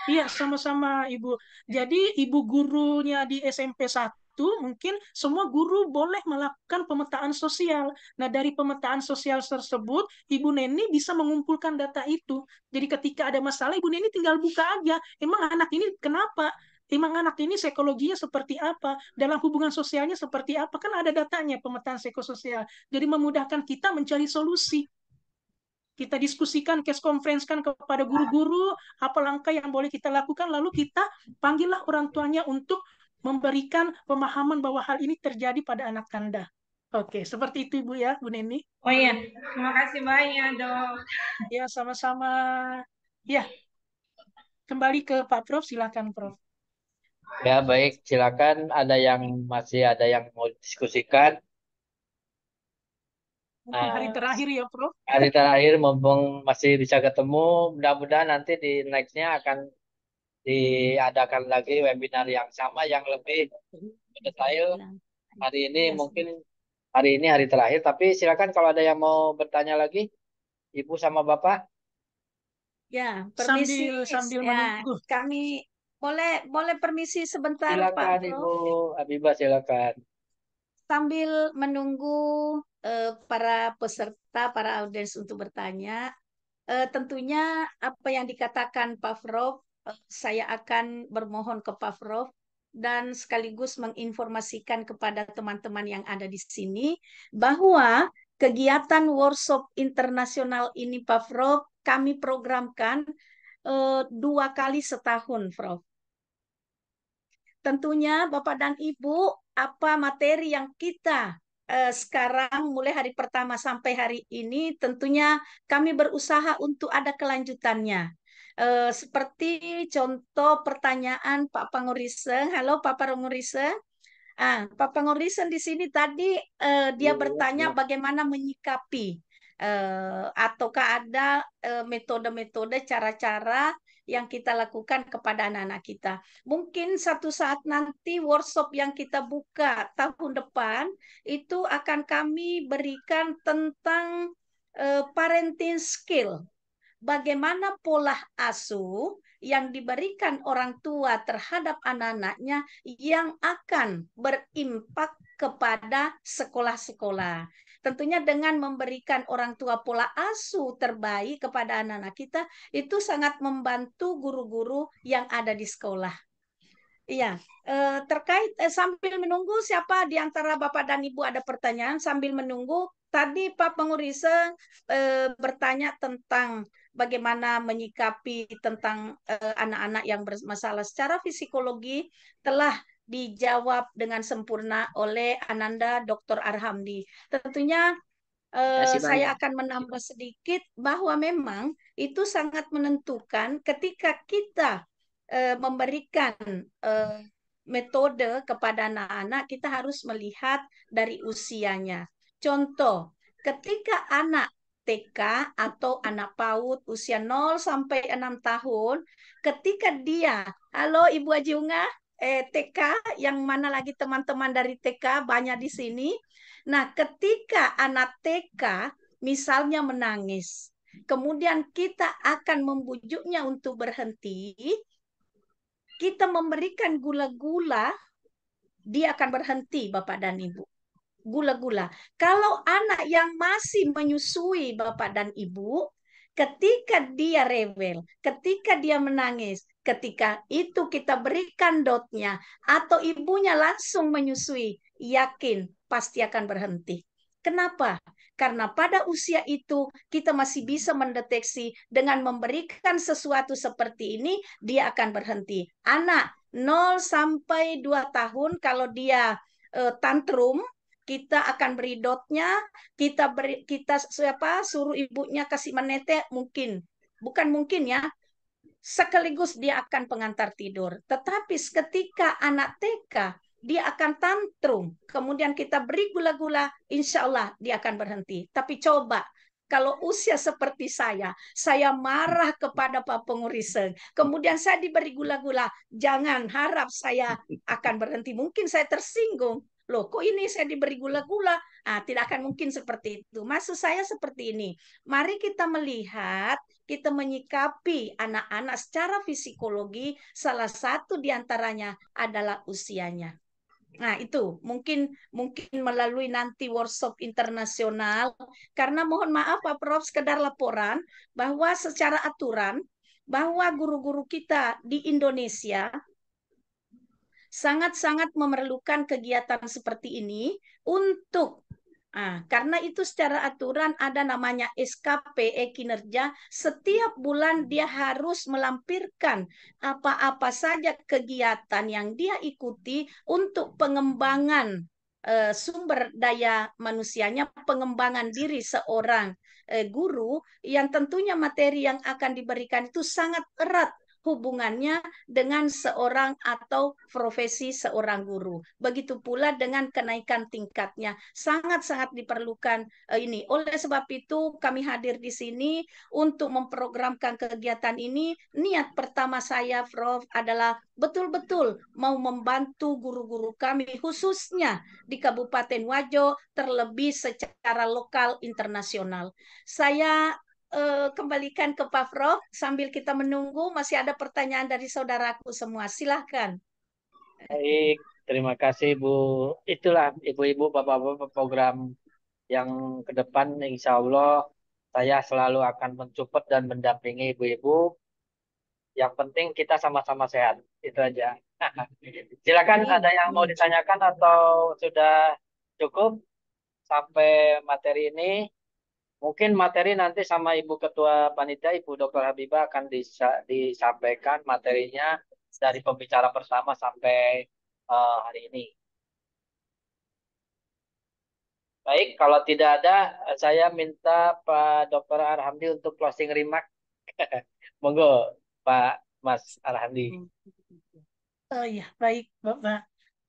Iya, sama-sama Ibu. Jadi Ibu gurunya di SMP 1 itu mungkin semua guru boleh melakukan pemetaan sosial. Nah, dari pemetaan sosial tersebut, Ibu Neni bisa mengumpulkan data itu. Jadi ketika ada masalah, Ibu Neni tinggal buka aja. Emang anak ini kenapa? Emang anak ini psikologinya seperti apa? Dalam hubungan sosialnya seperti apa? Kan ada datanya pemetaan psikososial. Jadi memudahkan kita mencari solusi kita diskusikan, case conference kan kepada guru-guru, apa langkah yang boleh kita lakukan, lalu kita panggillah orang tuanya untuk memberikan pemahaman bahwa hal ini terjadi pada anak Anda. Oke, seperti itu Ibu ya, Bu Neni. Oh iya, terima kasih banyak dok. Ya, sama-sama. Ya, kembali ke Pak Prof, silakan Prof. Ya, baik. Silakan ada yang masih ada yang mau diskusikan. Mungkin hari hari ah, terakhir ya, Prof. Hari terakhir mumpung masih bisa ketemu, mudah-mudahan nanti di next-nya akan diadakan lagi webinar yang sama yang lebih detail. Hari ini iya mungkin hari ini hari terakhir, tapi silakan kalau ada yang mau bertanya lagi, Ibu sama Bapak. Ya, permisi sambil, sambil ya, Kami boleh boleh permisi sebentar silakan, Pak. Silakan Ibu Habibah silakan. Sambil menunggu eh, para peserta, para audiens untuk bertanya, uh, tentunya apa yang dikatakan Pak Prof saya akan bermohon ke Pak Prof dan sekaligus menginformasikan kepada teman-teman yang ada di sini bahwa kegiatan workshop internasional ini Pak Prof kami programkan uh, dua kali setahun Prof. Tentunya Bapak dan Ibu apa materi yang kita eh, sekarang mulai hari pertama sampai hari ini tentunya kami berusaha untuk ada kelanjutannya uh, seperti contoh pertanyaan Pak Pangurise. Halo Pak Pangurise. Ah, Pak Pangurise di sini tadi uh, dia iya, iya, bertanya bagaimana menyikapi uh, ataukah ada metode-metode, cara-cara yang kita lakukan kepada anak-anak kita. Mungkin satu saat nanti workshop yang kita buka tahun depan itu akan kami berikan tentang uh, parenting skill bagaimana pola asuh yang diberikan orang tua terhadap anak-anaknya yang akan berimpak kepada sekolah-sekolah. Tentunya dengan memberikan orang tua pola asuh terbaik kepada anak-anak kita itu sangat membantu guru-guru yang ada di sekolah. Iya, eh, terkait eh, sambil menunggu siapa di antara Bapak dan Ibu ada pertanyaan sambil menunggu tadi Pak Pengurisa eh, bertanya tentang bagaimana menyikapi tentang eh, anak-anak uh, yang bermasalah secara psikologi telah dijawab dengan sempurna oleh Ananda Dr. Arhamdi. Tentunya Uh, saya akan menambah sedikit bahwa memang itu sangat menentukan ketika kita uh, memberikan uh, metode kepada anak-anak, kita harus melihat dari usianya. Contoh, ketika anak TK atau anak PAUD usia 0 sampai 6 tahun, ketika dia, halo Ibu Ajiunga, eh, TK yang mana lagi teman-teman dari TK banyak di sini. Nah, ketika anak TK misalnya menangis, kemudian kita akan membujuknya untuk berhenti, kita memberikan gula-gula, dia akan berhenti Bapak dan Ibu gula-gula. Kalau anak yang masih menyusui bapak dan ibu, ketika dia rewel, ketika dia menangis, ketika itu kita berikan dotnya atau ibunya langsung menyusui, yakin pasti akan berhenti. Kenapa? Karena pada usia itu kita masih bisa mendeteksi dengan memberikan sesuatu seperti ini dia akan berhenti. Anak 0 sampai 2 tahun kalau dia eh, tantrum kita akan beri dotnya, kita beri kita siapa suruh ibunya kasih menete mungkin. Bukan mungkin ya. Sekaligus dia akan pengantar tidur. Tetapi ketika anak TK dia akan tantrum. Kemudian kita beri gula-gula, insya Allah dia akan berhenti. Tapi coba kalau usia seperti saya, saya marah kepada Pak Pengurisen. Kemudian saya diberi gula-gula, jangan harap saya akan berhenti. Mungkin saya tersinggung. Loh, kok ini saya diberi gula-gula? Ah, tidak akan mungkin seperti itu. Maksud saya seperti ini. Mari kita melihat, kita menyikapi anak-anak secara fisikologi. Salah satu diantaranya adalah usianya. Nah, itu mungkin mungkin melalui nanti workshop internasional karena mohon maaf Pak Prof sekedar laporan bahwa secara aturan bahwa guru-guru kita di Indonesia sangat-sangat memerlukan kegiatan seperti ini untuk Nah, karena itu secara aturan ada namanya SKPE kinerja. Setiap bulan dia harus melampirkan apa-apa saja kegiatan yang dia ikuti untuk pengembangan eh, sumber daya manusianya, pengembangan diri seorang eh, guru yang tentunya materi yang akan diberikan itu sangat erat hubungannya dengan seorang atau profesi seorang guru. Begitu pula dengan kenaikan tingkatnya sangat-sangat diperlukan eh, ini. Oleh sebab itu kami hadir di sini untuk memprogramkan kegiatan ini. Niat pertama saya Prof adalah betul-betul mau membantu guru-guru kami khususnya di Kabupaten Wajo terlebih secara lokal internasional. Saya uh, kembalikan ke Pak Prof sambil kita menunggu masih ada pertanyaan dari saudaraku semua. Silahkan. Baik, terima kasih Bu. Itulah ibu-ibu, bapak-bapak program yang ke depan insya Allah saya selalu akan mencupet dan mendampingi ibu-ibu. Yang penting kita sama-sama sehat. Itu aja. <laughs> Silakan ada yang mau ditanyakan atau sudah cukup sampai materi ini. Mungkin materi nanti sama Ibu Ketua Panitia, Ibu Dr. Habibah akan disa disampaikan materinya dari pembicara pertama sampai uh, hari ini. Baik, kalau tidak ada, saya minta Pak Dr. Arhamdi untuk closing remark. <laughs> Monggo, Pak Mas Arhamdi. Oh iya, baik Bapak.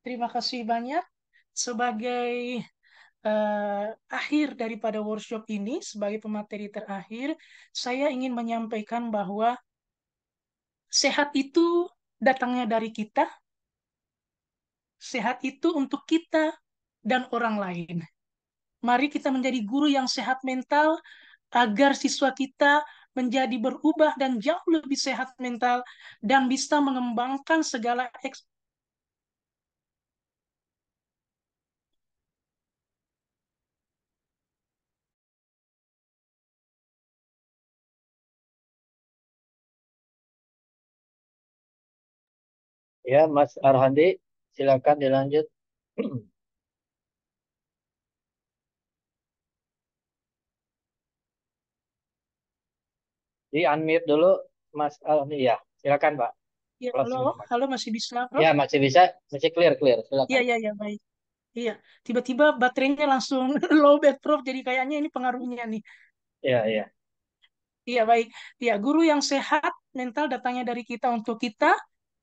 Terima kasih banyak. Sebagai uh, akhir daripada workshop ini, sebagai pemateri terakhir, saya ingin menyampaikan bahwa sehat itu datangnya dari kita, sehat itu untuk kita dan orang lain. Mari kita menjadi guru yang sehat mental agar siswa kita menjadi berubah dan jauh lebih sehat mental dan bisa mengembangkan segala eks Ya, Mas Arhandi, silakan dilanjut. Di unmute dulu, Mas Arhandi. Ya, silakan Pak. Ya, halo, halo masih bisa, Prof? Ya, masih bisa, masih clear, clear. Silakan. Iya, iya, ya, baik. Iya, tiba-tiba baterainya langsung <laughs> low bed, Prof. Jadi kayaknya ini pengaruhnya nih. Iya, iya. Iya, baik. Iya guru yang sehat mental datangnya dari kita untuk kita.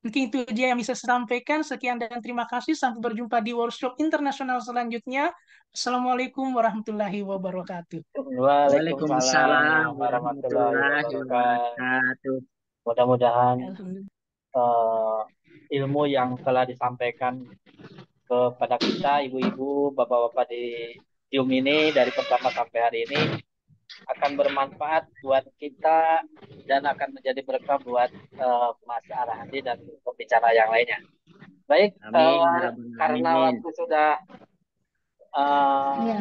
Mungkin itu dia yang bisa saya sampaikan. Sekian dan terima kasih. Sampai berjumpa di workshop internasional selanjutnya. Assalamualaikum warahmatullahi wabarakatuh. Waalaikumsalam warahmatullahi wabarakatuh. Mudah-mudahan uh, ilmu yang telah disampaikan kepada kita, ibu-ibu, bapak-bapak di Zoom ini dari pertama sampai hari ini akan bermanfaat buat kita dan akan menjadi berkah buat uh, Mas Arhandi dan pembicara yang lainnya. Baik, amin, uh, eh, amin. karena amin. waktu sudah uh, ya.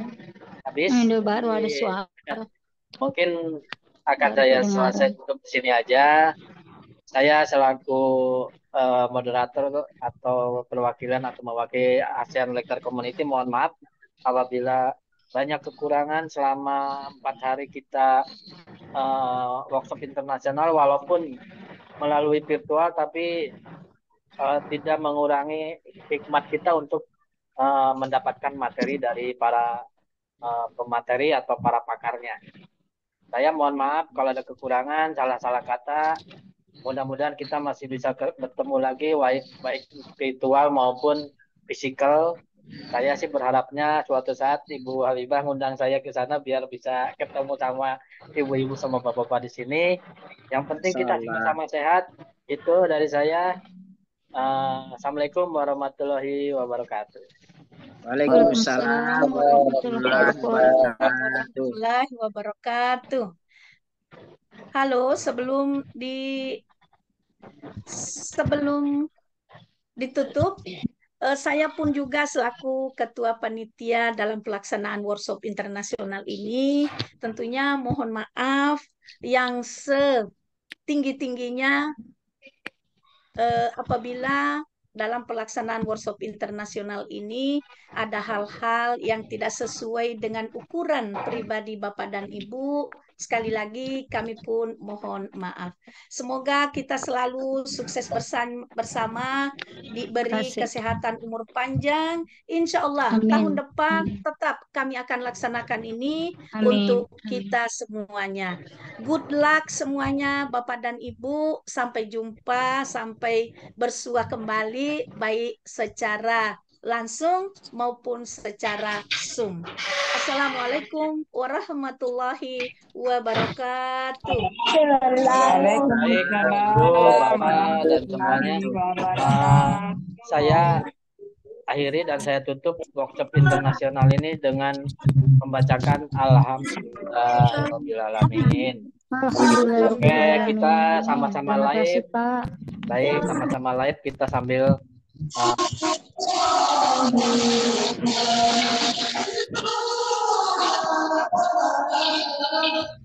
habis. Aduh, baru ada suara. Mungkin akan baru saya selesai tutup di sini aja. Saya selaku uh, moderator atau perwakilan atau mewakili ASEAN Lecture Community mohon maaf apabila banyak kekurangan selama empat hari kita uh, workshop internasional walaupun melalui virtual tapi uh, tidak mengurangi hikmat kita untuk uh, mendapatkan materi dari para uh, pemateri atau para pakarnya. Saya mohon maaf kalau ada kekurangan, salah-salah kata. Mudah-mudahan kita masih bisa bertemu lagi baik baik virtual maupun fisikal saya sih berharapnya suatu saat Ibu Habibah ngundang saya ke sana biar bisa ketemu sama ibu-ibu sama bapak-bapak di sini. Yang penting kita sama-sama sehat. Itu dari saya. Uh, Assalamualaikum warahmatullahi wabarakatuh. Waalaikumsalam warahmatullahi wabarakatuh. Halo, sebelum di sebelum ditutup Eh, saya pun juga selaku ketua panitia dalam pelaksanaan workshop internasional ini tentunya mohon maaf yang setinggi-tingginya eh, apabila dalam pelaksanaan workshop internasional ini ada hal-hal yang tidak sesuai dengan ukuran pribadi Bapak dan Ibu Sekali lagi kami pun mohon maaf. Semoga kita selalu sukses bersama, diberi kesehatan umur panjang. Insya Allah Amin. tahun depan Amin. tetap kami akan laksanakan ini Amin. untuk Amin. kita semuanya. Good luck semuanya Bapak dan Ibu. Sampai jumpa, sampai bersua kembali baik secara langsung maupun secara Zoom. Assalamualaikum warahmatullahi wabarakatuh. Waalaikumsalam dan semuanya. saya akhiri dan saya tutup workshop internasional ini dengan membacakan alamin. Oke, kita sama-sama live. Baik, sama-sama live kita sambil Thank you.